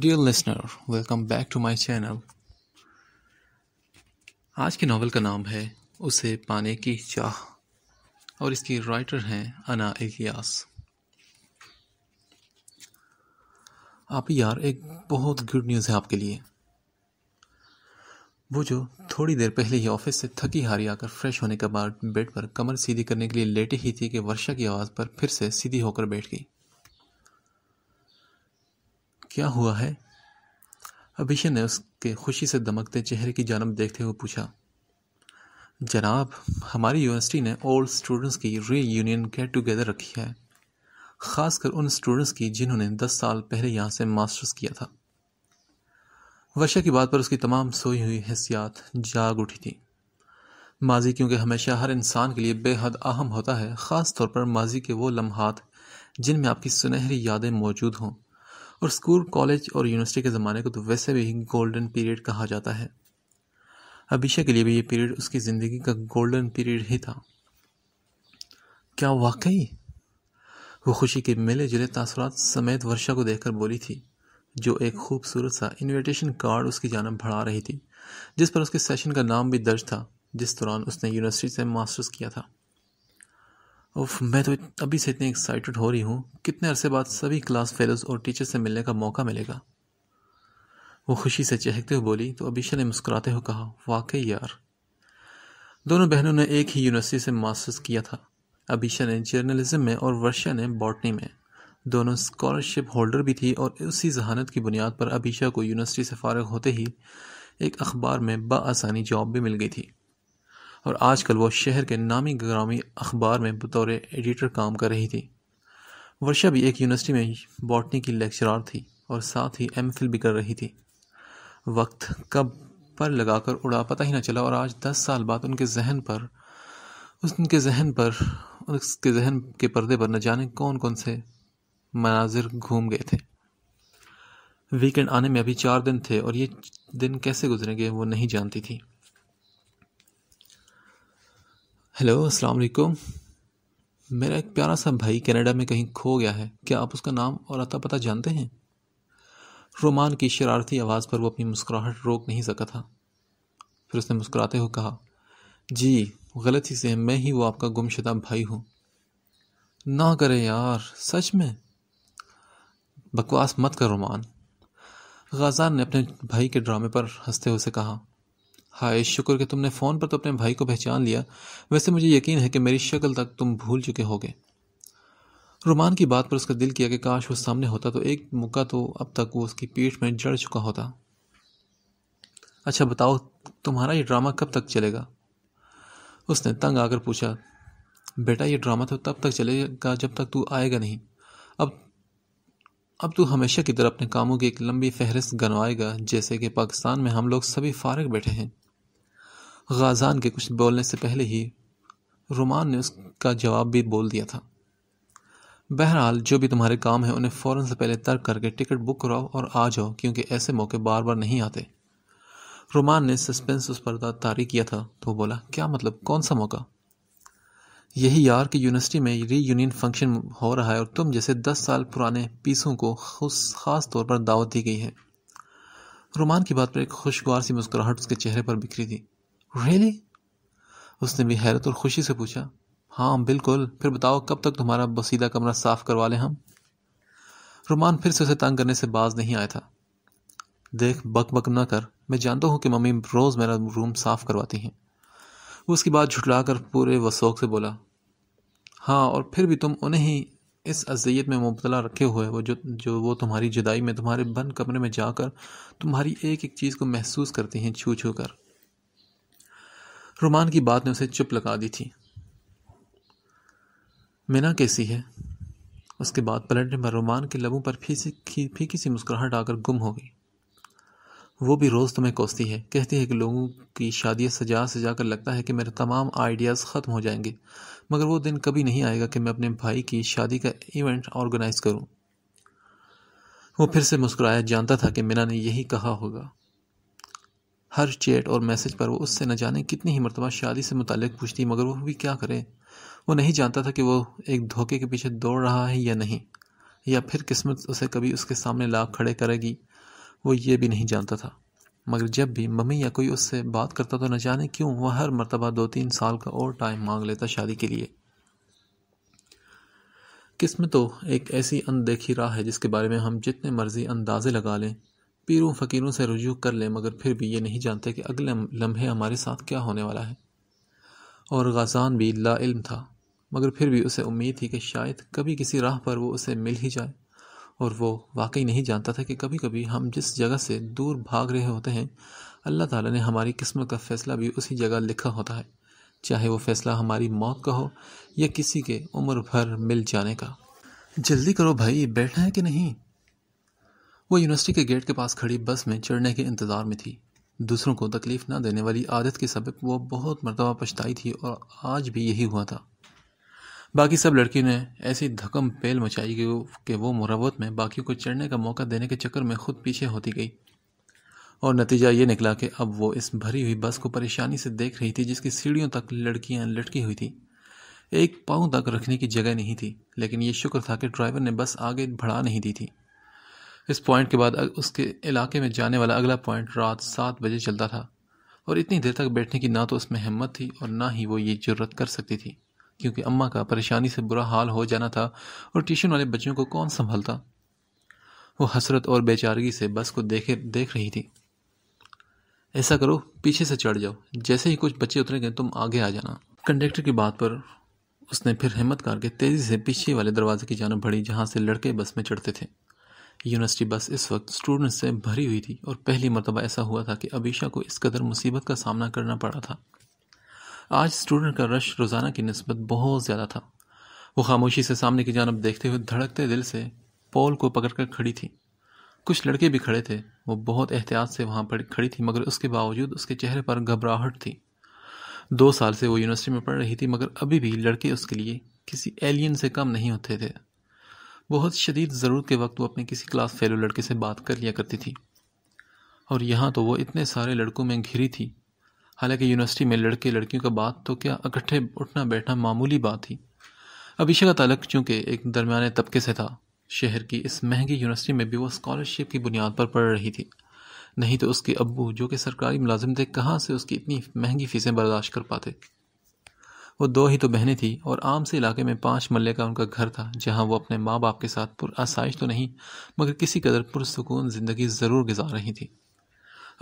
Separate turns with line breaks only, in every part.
dear listener welcome back to my channel आज के novel का नाम है उसे पाने की चाह और इसकी राइटर हैं अना इलियास आप यार एक बहुत गुड न्यूज़ है आपके लिए वो जो थोड़ी देर पहले ही ऑफिस से थकी हारी आकर फ्रेश होने के बाद बेड पर कमर सीधी करने के लिए लेटी ही थी कि वर्षा की आवाज़ पर फिर से सीधी होकर बैठ गई क्या हुआ है अभिषेक ने उसके खुशी से दमकते चेहरे की जानब देखते हुए पूछा जनाब हमारी यूनिवर्सिटी ने ऑल स्टूडेंट्स की री यूनियन गेट टुगेदर रखी है ख़ासकर उन स्टूडेंट्स की जिन्होंने दस साल पहले यहाँ से मास्टर्स किया था वर्षा की बात पर उसकी तमाम सोई हुई हैसियात जाग उठी थी माजी क्योंकि हमेशा हर इंसान के लिए बेहद अहम होता है ख़ास तौर पर माजी के वो लम्हात जिनमें आपकी सुनहरी यादें मौजूद हों और स्कूल कॉलेज और यूनिवर्सिटी के ज़माने को तो वैसे भी गोल्डन पीरियड कहा जाता है अभिषेक के लिए भी ये पीरियड उसकी ज़िंदगी का गोल्डन पीरियड ही था क्या वाकई वो खुशी के मिले जुले तासरात समेत वर्षा को देखकर बोली थी जो एक खूबसूरत सा इनविटेशन कार्ड उसकी जानब बढ़ा रही थी जिस पर उसके सेशन का नाम भी दर्ज था जिस दौरान उसने यूनिवर्सिटी से मास्टर्स किया था उफ मैं तो अभी से इतनी एक्साइटेड हो रही हूँ कितने अरसे बाद सभी क्लास फेलोज और टीचर से मिलने का मौका मिलेगा वो खुशी से चहकते हुए बोली तो अभिषा ने मुस्कुराते हुए कहा वाकई यार दोनों बहनों ने एक ही यूनिवर्सिटी से मास्टर्स किया था अभिषा ने जर्नलिज्म में और वर्षा ने बॉटनी में दोनों स्कॉलरशिप होल्डर भी थी और उसी जहानत की बुनियाद पर अभिषा को यूनिवर्सिटी से फारग होते ही एक अखबार में बासानी जॉब भी मिल गई थी और आजकल वो शहर के नामी ग्रामी अखबार में बतौर एडिटर काम कर रही थी वर्षा भी एक यूनिवर्सिटी में बॉटनी की लेक्चरार थी और साथ ही एम भी कर रही थी वक्त कब पर लगाकर उड़ा पता ही ना चला और आज दस साल बाद उनके जहन पर उनके जहन पर उसके जहन के पर्दे पर न जाने कौन कौन से मनाजिर घूम गए थे वीकेंड आने में अभी चार दिन थे और ये दिन कैसे गुजरेंगे वो नहीं जानती थी हेलो अस्सलाम वालेकुम मेरा एक प्यारा सा भाई कनाडा में कहीं खो गया है क्या आप उसका नाम और अता पता जानते हैं रोमान की शरारती आवाज़ पर वो अपनी मुस्कुराहट रोक नहीं सका था फिर उसने मुस्कुराते हुए कहा जी गलती से मैं ही वो आपका गुमशुदा भाई हूँ ना करें यार सच में बकवास मत कर रोमान गजान ने अपने भाई के ड्रामे पर हंसते हुए कहा हाय शुक्र कि तुमने फ़ोन पर तो अपने भाई को पहचान लिया वैसे मुझे यकीन है कि मेरी शक्ल तक तुम भूल चुके होगे रोमान की बात पर उसका दिल किया कि काश वो सामने होता तो एक मुक्का तो अब तक वो उसकी पीठ में जड़ चुका होता अच्छा बताओ तुम्हारा ये ड्रामा कब तक चलेगा उसने तंग आकर पूछा बेटा ये ड्रामा तो तब तक चलेगा जब तक तू आएगा नहीं अब तू हमेशा की तरह अपने कामों की एक लंबी फहरिस्त गनवाएगा जैसे कि पाकिस्तान में हम लोग सभी फारग बैठे हैं गाजान के कुछ बोलने से पहले ही रोमान ने उसका जवाब भी बोल दिया था बहरहाल जो भी तुम्हारे काम है उन्हें फ़ौरन से पहले तर्क करके टिकट बुक कराओ और आ जाओ क्योंकि ऐसे मौके बार बार नहीं आते रोमान ने सस्पेंस उस पर तारी किया था तो बोला क्या मतलब कौन सा मौका यही यार की यूनिवर्सिटी में री यूनियन फंक्शन हो रहा है और तुम जैसे दस साल पुराने पीसों को खास तौर पर दावत दी गई है रोमान की बात पर एक खुशगवार सी मुस्कुराहट उसके चेहरे पर बिखरी थी रियली उसने भी हैरत और खुशी से पूछा हाँ बिल्कुल फिर बताओ कब तक तुम्हारा बसीदा कमरा साफ करवा लें हम रोमान फिर से उसे तंग करने से बाज नहीं आया था देख बक बक ना कर मैं जानता हूँ कि मम्मी रोज़ मेरा रूम साफ करवाती हैं वो उसकी बात झुटला कर पूरे वसोक से बोला हाँ और फिर भी तुम उन्हें ही इस अजियत में मुबतला रखे हुए वो जो जो वो तुम्हारी जुदाई में तुम्हारे बंद कमरे में जाकर तुम्हारी एक एक चीज़ को महसूस करती हैं छू छू कर रुमान की बात ने उसे चुप लगा दी थी मीना कैसी है उसके बाद पलटने पर रुमान के लबों पर फीसी फीकी सी मुस्कुराहट आकर गुम हो गई वो भी रोज़ तुम्हें कोसती है कहती है कि लोगों की शादियाँ सजा सजा कर लगता है कि मेरे तमाम आइडियाज़ ख़त्म हो जाएंगे मगर वो दिन कभी नहीं आएगा कि मैं अपने भाई की शादी का इवेंट ऑर्गेनाइज़ करूँ वो फिर से मुस्कुराया जानता था कि मीना ने यही कहा होगा हर चैट और मैसेज पर वो उससे न जाने कितनी ही मरतबा शादी से मुतल पूछती मगर वो भी क्या करे वो नहीं जानता था कि वो एक धोखे के पीछे दौड़ रहा है या नहीं या फिर किस्मत उसे कभी उसके सामने ला खड़े करेगी वो ये भी नहीं जानता था मगर जब भी मम्मी या कोई उससे बात करता तो न जाने क्यों वह हर मरतबा दो तीन साल का और टाइम मांग लेता शादी के लिए किस्मत तो एक ऐसी अनदेखी राह है जिसके बारे में हम जितने मर्जी अंदाजे लगा लें पीरों फ़कीरों से रुजू कर लें मगर फिर भी ये नहीं जानते कि अगले लम्हे हमारे साथ क्या होने वाला है और गजान भी ला इल्म था मगर फिर भी उसे उम्मीद थी कि शायद कभी किसी राह पर वो उसे मिल ही जाए और वो वाकई नहीं जानता था कि कभी कभी हम जिस जगह से दूर भाग रहे होते हैं अल्लाह ताला ने हमारी किस्मत का फ़ैसला भी उसी जगह लिखा होता है चाहे वो फ़ैसला हमारी मौत का हो या किसी के उम्र भर मिल जाने का जल्दी करो भाई बैठना है कि नहीं वो यूनिवर्सिटी के गेट के पास खड़ी बस में चढ़ने के इंतज़ार में थी दूसरों को तकलीफ़ ना देने वाली आदत के सबक वो बहुत मरतबा पछताई थी और आज भी यही हुआ था बाकी सब लड़की ने ऐसी धकम पेल मचाई कि वो कि वो मुरवत में बाकियों को चढ़ने का मौका देने के चक्कर में खुद पीछे होती गई और नतीजा ये निकला कि अब वो इस भरी हुई बस को परेशानी से देख रही थी जिसकी सीढ़ियों तक लड़कियां लटकी हुई थी एक पाँव तक रखने की जगह नहीं थी लेकिन ये शुक्र था कि ड्राइवर ने बस आगे बढ़ा नहीं दी थी इस पॉइंट के बाद उसके इलाके में जाने वाला अगला पॉइंट रात सात बजे चलता था और इतनी देर तक बैठने की ना तो उसमें हिम्मत थी और ना ही वो ये जरूरत कर सकती थी क्योंकि अम्मा का परेशानी से बुरा हाल हो जाना था और ट्यूशन वाले बच्चों को कौन संभलता वो हसरत और बेचारगी से बस को देखे देख रही थी ऐसा करो पीछे से चढ़ जाओ जैसे ही कुछ बच्चे उतरेंगे तुम आगे आ जाना कंडक्टर की बात पर उसने फिर हिम्मत करके तेज़ी से पीछे वाले दरवाजे की जानब बढ़ी जहाँ से लड़के बस में चढ़ते थे यूनिवर्सिटी बस इस वक्त स्टूडेंट्स से भरी हुई थी और पहली मरतबा ऐसा हुआ था कि अबीशा को इस कदर मुसीबत का सामना करना पड़ा था आज स्टूडेंट का रश रोज़ाना की नस्बत बहुत ज़्यादा था वो खामोशी से सामने की जानब देखते हुए धड़कते दिल से पॉल को पकड़कर खड़ी थी कुछ लड़के भी खड़े थे वो बहुत एहतियात से वहाँ पर खड़ी थी मगर उसके बावजूद उसके चेहरे पर घबराहट थी दो साल से वो यूनिवर्सिटी में पढ़ रही थी मगर अभी भी लड़के उसके लिए किसी एलियन से कम नहीं होते थे बहुत शदीद ज़रूरत के वक्त वो अपने किसी क्लास फेलो लड़के से बात कर लिया करती थी और यहाँ तो वो इतने सारे लड़कों में घिरी थी हालांकि यूनिवर्सिटी में लड़के लड़कियों का बात तो क्या इकट्ठे उठना बैठना मामूली बात थी अभिषेक का तलक चूँकि एक दरमियाने तबके से था शहर की इस महंगी यूनिवर्सिटी में भी वो स्कॉलरशिप की बुनियाद पर पढ़ रही थी नहीं तो उसके अब्बू जो कि सरकारी मुलाजिम थे कहाँ से उसकी इतनी महंगी फ़ीसें बर्दाश्त कर पाते वो दो ही तो बहनें थीं और आम से इलाके में पाँच मल्ले का उनका घर था जहाँ वो अपने माँ बाप के साथ पुरासाइश तो नहीं मगर किसी कदर पुरसकून ज़िंदगी ज़रूर गुजार रही थी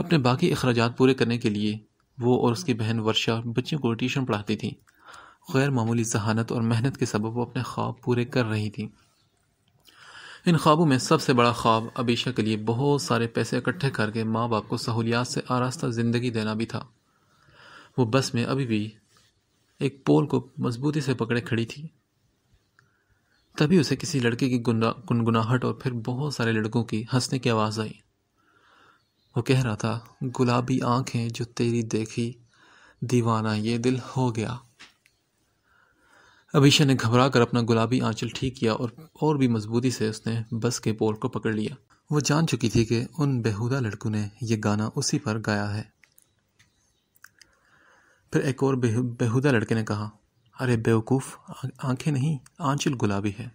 अपने बाकी अखराज पूरे करने के लिए वो और उसकी बहन वर्षा बच्चियों को ट्यूशन पढ़ाती थी गैर मामूली जहानत और मेहनत के सबब वो अपने ख्वाब पूरे कर रही थी इन ख्वाबों में सबसे बड़ा ख्वाब अबीशा के लिए बहुत सारे पैसे इकट्ठे करके माँ बाप को सहूलियात से आरास्ता ज़िंदगी देना भी था वो बस में अभी भी एक पोल को मजबूती से पकड़े खड़ी थी तभी उसे किसी लड़के की गुनगुनाहट और फिर बहुत सारे लड़कों की हंसने की आवाज़ आई वो कह रहा था गुलाबी आँखें जो तेरी देखी दीवाना ये दिल हो गया अभिषेक ने घबरा कर अपना गुलाबी आंचल ठीक किया और और भी मजबूती से उसने बस के पोल को पकड़ लिया वो जान चुकी थी कि उन बेहुदा लड़कों ने यह गाना उसी पर गाया है फिर एक और बेहुदा लड़के ने कहा अरे बेवकूफ़ आंखें नहीं आंचल गुलाबी है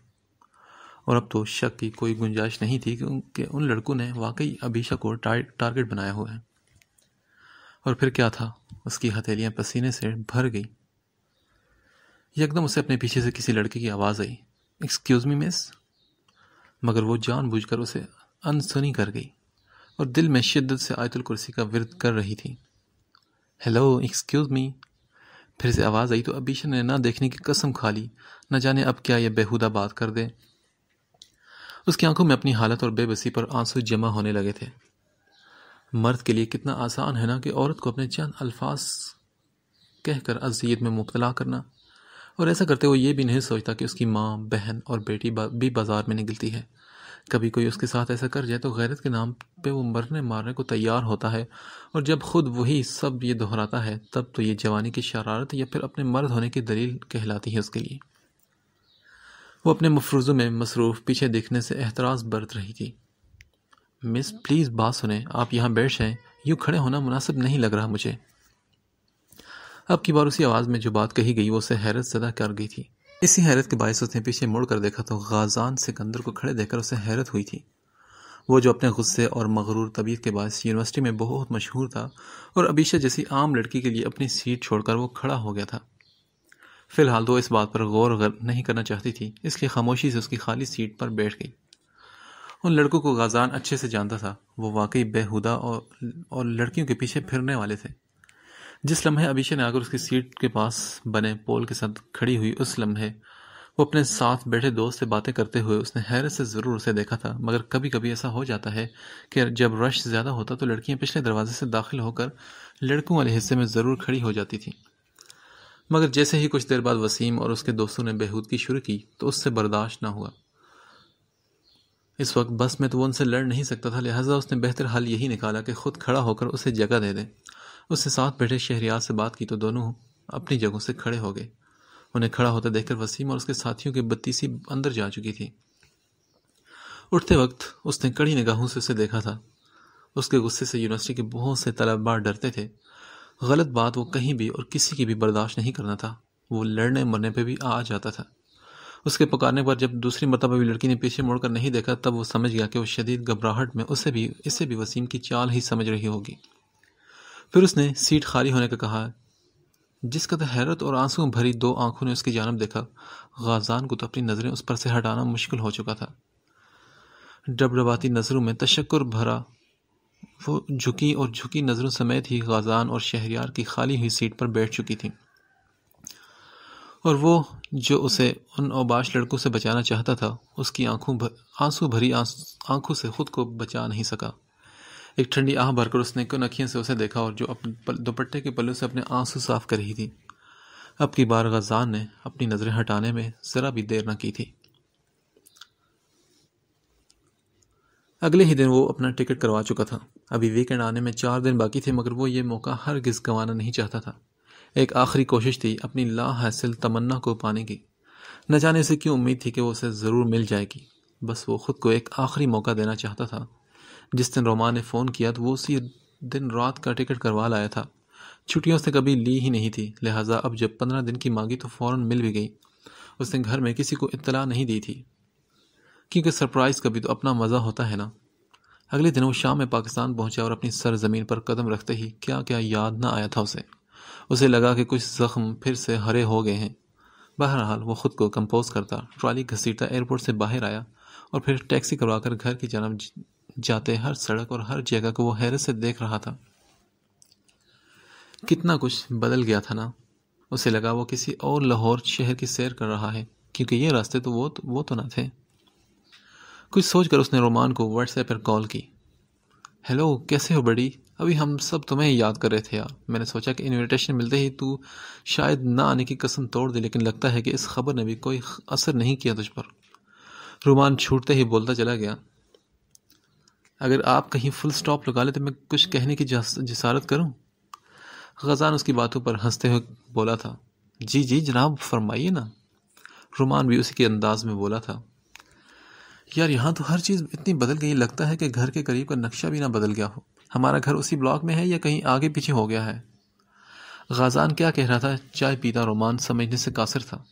और अब तो शक की कोई गुंजाइश नहीं थी कि उन लड़कों ने वाकई अभिषा को टार, टारगेट बनाया हुआ है और फिर क्या था उसकी हथेलियां पसीने से भर गई एकदम उसे अपने पीछे से किसी लड़के की आवाज़ आई एक्सक्यूज़ मी मिस मगर वो जानबूझकर उसे अनसुनी कर गई और दिल में शिद्दत से आयतुल कुर्सी का विरद कर रही थी हेलो एक्सक्यूज़ मी फिर से आवाज़ आई तो अबीशा ने ना देखने की कसम खा ली ना जाने अब क्या यह बेहुदा बात कर दे उसकी आंखों में अपनी हालत और बेबसी पर आंसू जमा होने लगे थे मर्द के लिए कितना आसान है ना कि औरत को अपने चंद अल्फाज कहकर अजीत में मुबतला करना और ऐसा करते हुए ये भी नहीं सोचता कि उसकी माँ बहन और बेटी भी बाज़ार में निकलती है कभी कोई उसके साथ ऐसा कर जाए तो गैरत के नाम पे वो मरने मारने को तैयार होता है और जब खुद वही सब ये दोहराता है तब तो ये जवानी की शरारत या फिर अपने मर्द होने की दलील कहलाती है उसके लिए वो अपने मफरूजों में मसरूफ़ पीछे देखने से एतराज़ बरत रही थी मिस प्लीज़ बात सुने आप यहाँ बैठ जाएँ यूँ खड़े होना मुनासिब नहीं लग रहा मुझे अब की बार उसी आवाज़ में जो बात कही गई वो उसे हैरत ज़दा कर गई थी इसी हैरत के बायस उसने पीछे मुड़ कर देखा तो गाजान सिकंदर को खड़े देखकर उसे हैरत हुई थी वो जो अपने गुस्से और मगरूर तबीयत के बायस यूनिवर्सिटी में बहुत मशहूर था और अबीशा जैसी आम लड़की के लिए अपनी सीट छोड़कर वो खड़ा हो गया था फिलहाल तो इस बात पर गौर नहीं करना चाहती थी इसलिए खामोशी से उसकी खाली सीट पर बैठ गई उन लड़कों को गाजान अच्छे से जानता था वो वाकई बेहुदा और और लड़कियों के पीछे फिरने वाले थे जिस लम्हे अभिषेक ने आकर उसकी सीट के पास बने पोल के साथ खड़ी हुई उस लम्हे वो अपने साथ बैठे दोस्त से बातें करते हुए उसने हैरत से ज़रूर उसे देखा था मगर कभी कभी ऐसा हो जाता है कि जब रश ज़्यादा होता तो लड़कियां पिछले दरवाजे से दाखिल होकर लड़कों वाले हिस्से में ज़रूर खड़ी हो जाती थीं मगर जैसे ही कुछ देर बाद वसीम और उसके दोस्तों ने बेहूदगी शुरू की तो उससे बर्दाश्त ना हुआ इस वक्त बस में तो वो उनसे लड़ नहीं सकता था लिहाजा उसने बेहतर हल यही निकाला कि खुद खड़ा होकर उसे जगह दे दें उससे साथ बैठे शहरियात से बात की तो दोनों अपनी जगहों से खड़े हो गए उन्हें खड़ा होते देखकर वसीम और उसके साथियों की बत्तीसी अंदर जा चुकी थी उठते वक्त उसने कड़ी निगाहों से उसे देखा था उसके गुस्से से यूनिवर्सिटी के बहुत से तलबा डरते थे गलत बात वो कहीं भी और किसी की भी बर्दाश्त नहीं करना था वो लड़ने मरने पे भी आ जाता था उसके पकाने पर जब दूसरी मरतबा भी लड़की ने पीछे मुड़कर नहीं देखा तब वो समझ गया कि वो शदीद घबराहट में उसे भी इसे भी वसीम की चाल ही समझ रही होगी फिर उसने सीट खाली होने का कहा जिस कदर हैरत और आंसू भरी दो आंखों ने उसकी जानब देखा गाजान को तो अपनी नज़रें उस पर से हटाना मुश्किल हो चुका था डबडबाती नज़रों में तशक्र भरा वो झुकी और झुकी नज़रों समेत ही गजान और शहरियार की खाली हुई सीट पर बैठ चुकी थी और वो जो उसे उन अबाश लड़कों से बचाना चाहता था उसकी आंखों आंसू भरी आंखों से खुद को बचा नहीं सका एक ठंडी आह भरकर उसने नखियों से उसे देखा और जो अपने दुपट्टे के पलों से अपने आंसू साफ कर रही थी अब की बार गजान ने अपनी नज़रें हटाने में ज़रा भी देर न की थी अगले ही दिन वो अपना टिकट करवा चुका था अभी वीकेंड आने में चार दिन बाकी थे मगर वो ये मौका हर गिज गंवाना नहीं चाहता था एक आखिरी कोशिश थी अपनी ला हासिल तमन्ना को पाने की न जाने से क्यों उम्मीद थी कि वो उसे ज़रूर मिल जाएगी बस वो ख़ुद को एक आखिरी मौका देना चाहता था जिस दिन रोमान ने फ़ोन किया तो वो उसी दिन रात का टिकट करवा लाया था छुट्टियों से कभी ली ही नहीं थी लिहाजा अब जब पंद्रह दिन की मांगी तो फ़ौर मिल भी गई उसने घर में किसी को इतला नहीं दी थी क्योंकि सरप्राइज़ कभी तो अपना मज़ा होता है ना अगले दिन वो शाम में पाकिस्तान पहुंचा और अपनी सरजमीन पर कदम रखते ही क्या क्या याद ना आया था उसे उसे लगा कि कुछ जख्म फिर से हरे हो गए हैं बहरहाल वो ख़ुद को कंपोज करता ट्रॉली घसीटता एयरपोर्ट से बाहर आया और फिर टैक्सी करवाकर घर की जन्म जाते हर सड़क और हर जगह को वो हैरत से देख रहा था कितना कुछ बदल गया था ना उसे लगा वो किसी और लाहौर शहर की सैर कर रहा है क्योंकि ये रास्ते तो वो तो, वो तो ना थे कुछ सोचकर उसने रोमान को व्हाट्सएप पर कॉल की हेलो कैसे हो बड़ी अभी हम सब तुम्हें ही याद कर रहे थे यार मैंने सोचा कि इनविटेशन मिलते ही तू शायद ना आने की कसम तोड़ दे लेकिन लगता है कि इस खबर ने भी कोई असर नहीं किया तुझ पर रोमान छूटते ही बोलता चला गया अगर आप कहीं फुल स्टॉप लगा ले तो मैं कुछ कहने की जसारत करूं खजान उसकी बातों पर हंसते हुए बोला था जी जी जनाब फरमाइए ना रुमान भी उसी के अंदाज में बोला था यार यहाँ तो हर चीज़ इतनी बदल गई लगता है कि घर के करीब का नक्शा भी ना बदल गया हो हमारा घर उसी ब्लॉक में है या कहीं आगे पीछे हो गया है गाजान क्या कह रहा था चाय पीता रोमान समझने से कासिर था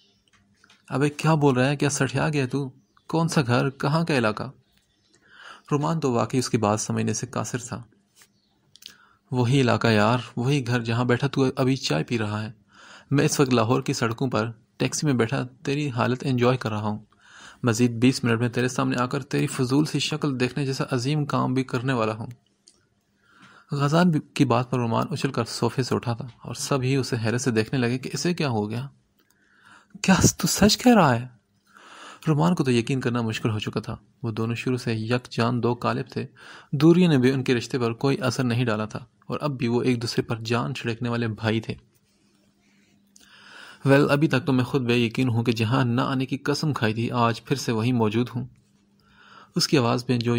अबे क्या बोल रहा है क्या सठिया गया तू कौन सा घर कहाँ का इलाका रोमान तो वाकई उसकी बात समझने से कासिर था वही इलाका यार वही घर जहाँ बैठा तू अभी चाय पी रहा है मैं इस वक्त लाहौर की सड़कों पर टैक्सी में बैठा तेरी हालत एंजॉय कर रहा हूँ मज़ीद बीस मिनट में तेरे सामने आकर तेरी फजूल सी शक्ल देखने जैसा अजीम काम भी करने वाला हूँ गजान की बात पर रुमान उछल कर सोफे से उठा था और सब ही उसे हैरत से देखने लगे कि इसे क्या हो गया क्या तू सच कह रहा है रुमान को तो यकीन करना मुश्किल हो चुका था वो दोनों शुरू से यक जान दो कालिब थे दूरी ने भी उनके रिश्ते पर कोई असर नहीं डाला था और अब भी वो एक दूसरे पर जान छिड़कने वाले भाई थे वेल well, अभी तक तो मैं खुद बेयकीन हूँ कि जहाँ ना आने की कसम खाई थी आज फिर से वहीं मौजूद हूँ उसकी आवाज़ में जो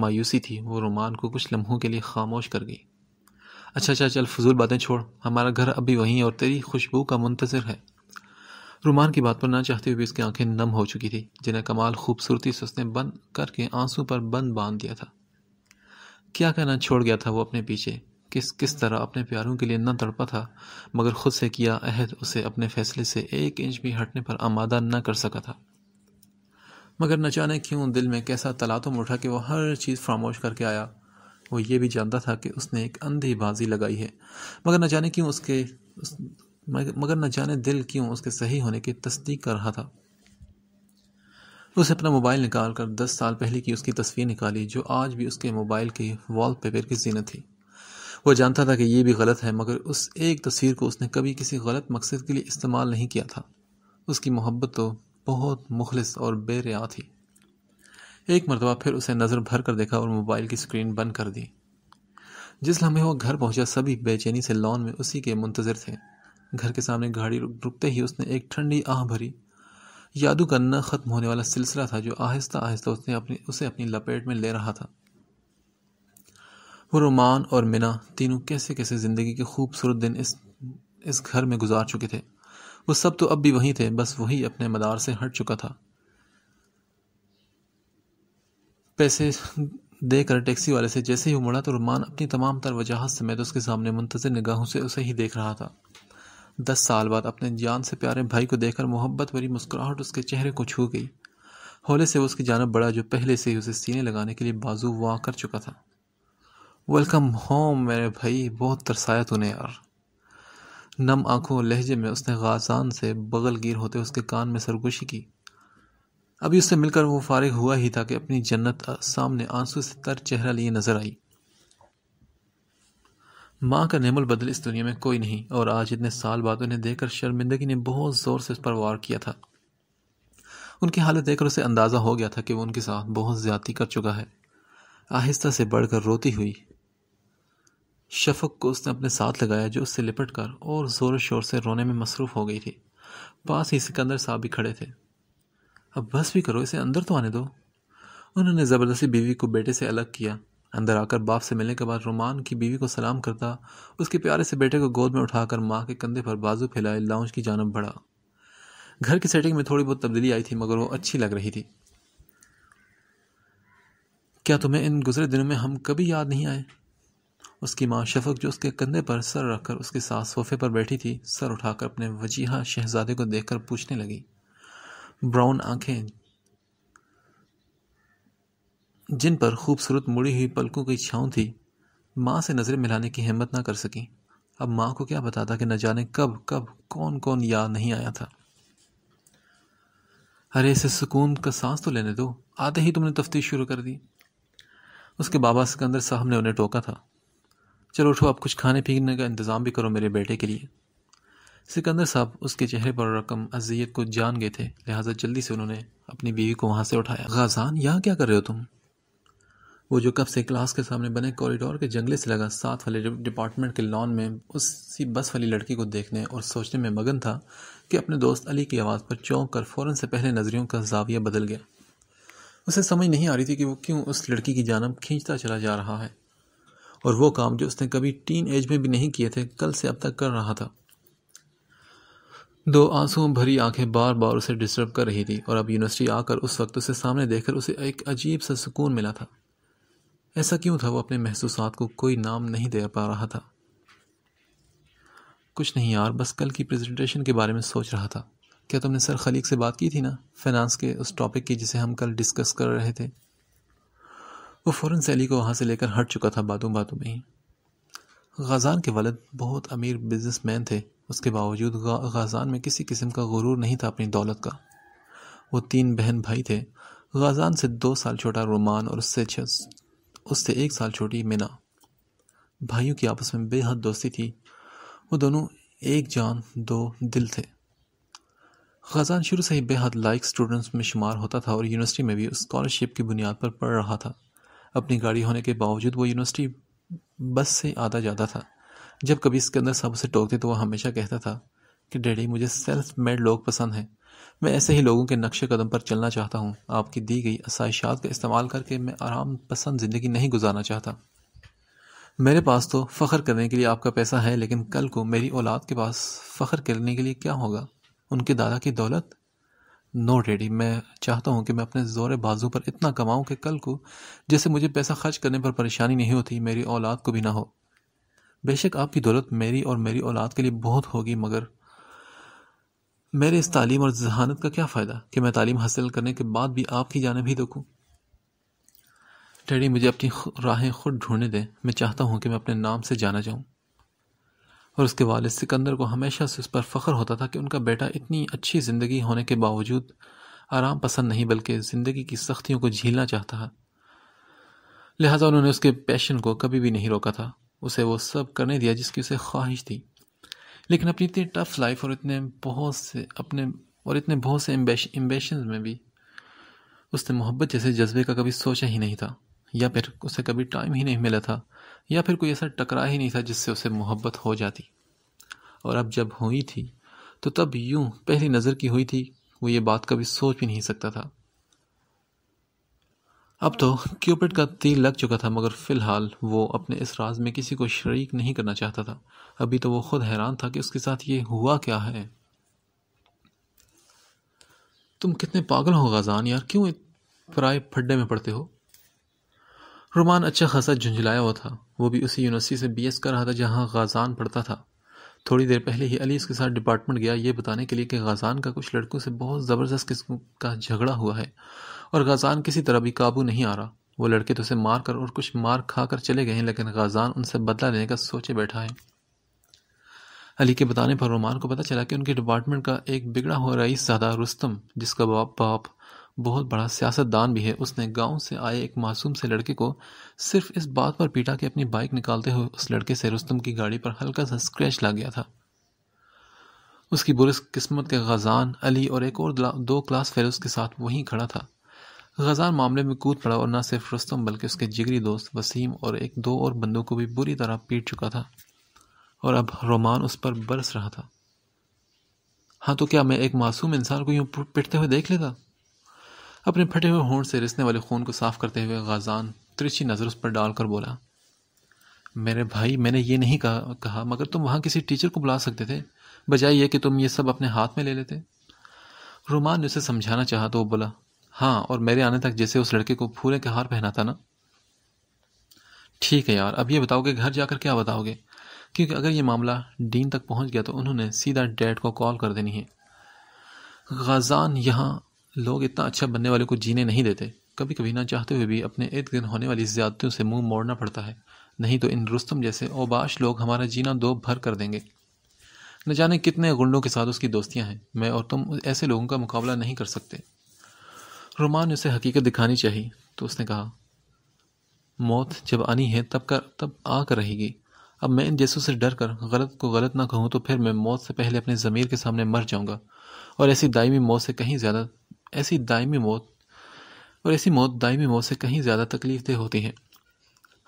मायूसी थी वो रुमान को कुछ लम्हों के लिए खामोश कर गई अच्छा अच्छा चल फजूल बातें छोड़ हमारा घर अभी वहीं और तेरी खुशबू का मुंतज़र है रुमान की बात पर ना चाहते हुए उसकी आंखें नम हो चुकी थी जिन्हें कमाल खूबसूरती से उसने बंद करके आंसू पर बंद बांध दिया था क्या कहना छोड़ गया था वो अपने पीछे किस किस तरह अपने प्यारों के लिए न तड़पा था मगर खुद से किया अहद उसे अपने फैसले से एक इंच भी हटने पर आमादा न कर सका था मगर न जाने क्यों दिल में कैसा तलातुम उठा कि वह हर चीज़ फरामोश करके आया वो ये भी जानता था कि उसने एक अंधी बाजी लगाई है मगर न जाने क्यों उसके उस, मगर न जाने दिल क्यों उसके सही होने की तस्दीक कर रहा था उसे अपना मोबाइल निकाल कर दस साल पहले की उसकी तस्वीर निकाली जो आज भी उसके मोबाइल के वॉल पेपर की जीनत थी वो जानता था कि ये भी गलत है मगर उस एक तस्वीर को उसने कभी किसी गलत मकसद के लिए इस्तेमाल नहीं किया था उसकी मोहब्बत तो बहुत मुखलस और बेरिया थी एक मरतबा फिर उसे नज़र भर कर देखा और मोबाइल की स्क्रीन बंद कर दी जिस लम्हे वो घर पहुंचा सभी बेचैनी से लॉन में उसी के मुंतज़र थे घर के सामने गाड़ी रुकते ही उसने एक ठंडी आह भरी का न ख़त्म होने वाला सिलसिला था जो आहिस्ता आहिस्ता उसने अपनी उसे अपनी लपेट में ले रहा था वो रुमान और मिना तीनों कैसे कैसे ज़िंदगी के खूबसूरत दिन इस इस घर में गुजार चुके थे वो सब तो अब भी वहीं थे बस वही अपने मदार से हट चुका था पैसे देकर टैक्सी वाले से जैसे ही वो मुड़ा तो रुमान अपनी तमाम तर वजाहत समेत उसके सामने मुंतजर निगाहों से उसे ही देख रहा था दस साल बाद अपने जान से प्यारे भाई को देखकर मोहब्बत भरी मुस्कुराहट उसके चेहरे को छू गई होले से उसकी जानब बढ़ा जो पहले से ही उसे सीने लगाने के लिए बाजू वाह कर चुका था वेलकम होम मेरे भाई बहुत तरसाया तूने यार नम आंखों लहजे में उसने गाजान से बगल गिर होते उसके कान में सरगोशी की अभी उससे मिलकर वो फारिग हुआ ही था कि अपनी जन्नत सामने आंसू से तर चेहरा लिए नजर आई माँ का नेमल बदल इस दुनिया में कोई नहीं और आज इतने साल बाद उन्हें देखकर शर्मिंदगी ने बहुत ज़ोर से उस पर वार किया था उनकी हालत देखकर उसे अंदाज़ा हो गया था कि वो उनके साथ बहुत ज़्यादती कर चुका है आहिस्ता से बढ़कर रोती हुई शफक को उसने अपने साथ लगाया जो उससे लिपट कर और ज़ोर शोर से रोने में मसरूफ़ हो गई थी पास ही सिकंदर साहब भी खड़े थे अब बस भी करो इसे अंदर तो आने दो उन्होंने ज़बरदस्ती बीवी को बेटे से अलग किया अंदर आकर बाप से मिलने के बाद रोमान की बीवी को सलाम करता उसके प्यारे से बेटे को गोद में उठाकर माँ के कंधे पर बाजू फैलाए लाउंज की जानब बढ़ा घर की सेटिंग में थोड़ी बहुत तब्दीली आई थी मगर वो अच्छी लग रही थी क्या तुम्हें इन गुजरे दिनों में हम कभी याद नहीं आए उसकी माँ शफक जो उसके कंधे पर सर रखकर उसके साथ सोफे पर बैठी थी सर उठाकर अपने वजीहा शहजादे को देखकर पूछने लगी ब्राउन आंखें जिन पर खूबसूरत मुड़ी हुई पलकों की छाँव थी माँ से नज़रें मिलाने की हिम्मत ना कर सकी अब माँ को क्या बताता कि न जाने कब कब कौन कौन याद नहीं आया था अरे इसे सुकून का सांस तो लेने दो आते ही तुमने तफ्तीश शुरू कर दी उसके बाबा सिकंदर साहब ने उन्हें टोका था चलो उठो आप कुछ खाने पीने का इंतज़ाम भी करो मेरे बेटे के लिए सिकंदर साहब उसके चेहरे पर रकम अजियत को जान गए थे लिहाजा जल्दी से उन्होंने अपनी बीवी को वहाँ से उठाया गाजान यहाँ क्या कर रहे हो तुम वो जो कब से क्लास के सामने बने कॉरिडोर के जंगले से लगा साथ वाले डिपार्टमेंट के लॉन में उसी बस वाली लड़की को देखने और सोचने में मगन था कि अपने दोस्त अली की आवाज़ पर चौंक कर फ़ौर से पहले नज़रियों का जाविया बदल गया उसे समझ नहीं आ रही थी कि वो क्यों उस लड़की की जानब खींचता चला जा रहा है और वो काम जो उसने कभी टीन एज में भी नहीं किए थे कल से अब तक कर रहा था दो आंसुओं भरी आंखें बार बार उसे डिस्टर्ब कर रही थी और अब यूनिवर्सिटी आकर उस वक्त उसे सामने देखकर उसे एक अजीब सा सुकून मिला था ऐसा क्यों था वो अपने महसूस को कोई नाम नहीं दे पा रहा था कुछ नहीं यार बस कल की प्रेजेंटेशन के बारे में सोच रहा था क्या तुमने सर खलीक से बात की थी ना फाइनेंस के उस टॉपिक की जिसे हम कल डिस्कस कर रहे थे वो फ़ौर सैली को वहाँ से लेकर हट चुका था बातों बातों में ही गजान के वालद बहुत अमीर बिजनेसमैन थे उसके बावजूद गजान में किसी किस्म का गुरूर नहीं था अपनी दौलत का वो तीन बहन भाई थे गजान से दो साल छोटा रोमान और उससे उससे एक साल छोटी मिना भाइयों की आपस में बेहद दोस्ती थी वो दोनों एक जान दो दिल थे गजान शुरू से ही बेहद लाइक स्टूडेंट्स में शुमार होता था और यूनिवर्सिटी में भी स्कॉलरशिप की बुनियाद पर पढ़ रहा था अपनी गाड़ी होने के बावजूद वो यूनिवर्सिटी बस से आता जाता था जब कभी इसके अंदर सब उसे टोकते तो वह हमेशा कहता था कि डैडी मुझे सेल्फ मेड लोग पसंद हैं मैं ऐसे ही लोगों के नक्शे कदम पर चलना चाहता हूँ आपकी दी गई आसाइशात का इस्तेमाल करके मैं आराम पसंद ज़िंदगी नहीं गुजारना चाहता मेरे पास तो फ़ख्र करने के लिए आपका पैसा है लेकिन कल को मेरी औलाद के पास फ़ख्र करने के लिए क्या होगा उनके दादा की दौलत नो डैडी मैं चाहता हूँ कि मैं अपने ज़ोर बाजू पर इतना कमाऊँ कि कल को जैसे मुझे पैसा खर्च करने पर परेशानी नहीं होती मेरी औलाद को भी ना हो बेशक आपकी दौलत मेरी और मेरी औलाद के लिए बहुत होगी मगर मेरे इस तालीम और जहानत का क्या फ़ायदा कि मैं तालीम हासिल करने के बाद भी आपकी जानब ही देखूँ डैडी मुझे अपनी राहें खुद ढूंढने दें मैं चाहता हूँ कि मैं अपने नाम से जाना जाऊँ और उसके वाल सिकंदर को हमेशा से उस पर फ़ख्र होता था कि उनका बेटा इतनी अच्छी ज़िंदगी होने के बावजूद आराम पसंद नहीं बल्कि ज़िंदगी की सख्तियों को झीलना चाहता है लिहाजा उन्होंने उसके पैशन को कभी भी नहीं रोका था उसे वो सब करने दिया जिसकी उसे ख्वाहिश थी लेकिन अपनी इतनी टफ़ लाइफ और इतने बहुत से अपने और इतने बहुत से एम्बेशन में भी उसने मोहब्बत जैसे जज्बे का कभी सोचा ही नहीं था या फिर उसे कभी टाइम ही नहीं मिला था या फिर कोई ऐसा टकरा ही नहीं था जिससे उसे मोहब्बत हो जाती और अब जब हुई थी तो तब यूं पहली नज़र की हुई थी वो ये बात कभी सोच भी नहीं सकता था अब तो क्यूपिड का तीर लग चुका था मगर फ़िलहाल वो अपने इस राज में किसी को शरीक नहीं करना चाहता था अभी तो वो खुद हैरान था कि उसके साथ ये हुआ क्या है तुम कितने पागल हो गजान यार क्यों पराए फड्डे में पड़ते हो रोमान अच्छा खासा झुंझलाया हुआ था वो भी उसी यूनिवर्सिटी से बीएस कर रहा था जहाँ गाजान पढ़ता था थोड़ी देर पहले ही अली इसके साथ डिपार्टमेंट गया ये बताने के लिए कि गाजान का कुछ लड़कों से बहुत ज़बरदस्त किस्म का झगड़ा हुआ है और गाजान किसी तरह भी काबू नहीं आ रहा वो लड़के तो उसे मार कर और कुछ मार खा कर चले गए हैं लेकिन गाजान उनसे बदला लेने का सोचे बैठा है अली के बताने पर रोमान को पता चला कि उनके डिपार्टमेंट का एक बिगड़ा हुआ रईस ज़्यादा रुस्तम जिसका बाप बाप बहुत बड़ा सियासतदान भी है उसने गांव से आए एक मासूम से लड़के को सिर्फ इस बात पर पीटा कि अपनी बाइक निकालते हुए उस लड़के से रुस्तम की गाड़ी पर हल्का सा स्क्रैच लग गया था उसकी बुरस किस्मत के गजान अली और एक और दो क्लास फेलोज़ के साथ वहीं खड़ा था गजान मामले में कूद पड़ा और न सिर्फ रुस्तम बल्कि उसके जिगरी दोस्त वसीम और एक दो और बंदों को भी बुरी तरह पीट चुका था और अब रोमान उस पर बरस रहा था हाँ तो क्या मैं एक मासूम इंसान को यूं पिटते हुए देख लेता अपने फटे हुए होंठ से रिसने वाले खून को साफ करते हुए गाजान तिरछी नज़र उस पर डालकर बोला मेरे भाई मैंने ये नहीं कहा कहा मगर तुम वहाँ किसी टीचर को बुला सकते थे बजाय यह कि तुम ये सब अपने हाथ में ले लेते रुमान ने उसे समझाना चाहा तो वो बोला हाँ और मेरे आने तक जैसे उस लड़के को फूले के हार पहनाता ना ठीक है यार अब ये बताओगे घर जाकर क्या बताओगे क्योंकि अगर ये मामला डीन तक पहुंच गया तो उन्होंने सीधा डैड को कॉल कर देनी है गाजान यहाँ लोग इतना अच्छा बनने वाले को जीने नहीं देते कभी कभी ना चाहते हुए भी अपने इर्द गिर्द होने वाली ज्यादतियों से मुंह मोड़ना पड़ता है नहीं तो इन रुस्तम जैसे ओबाश लोग हमारा जीना दो भर कर देंगे न जाने कितने गुंडों के साथ उसकी दोस्तियां हैं मैं और तुम ऐसे लोगों का मुकाबला नहीं कर सकते रोमान उसे हकीकत दिखानी चाहिए तो उसने कहा मौत जब आनी है तब कर तब आ कर रहेगी अब मैं इन जैसों से डर कर गलत को गलत ना कहूँ तो फिर मैं मौत से पहले अपने ज़मीर के सामने मर जाऊँगा और ऐसी दायमी मौत से कहीं ज़्यादा ऐसी दायमी मौत और ऐसी मौत दायमी मौत से कहीं ज़्यादा तकलीफ दे होती है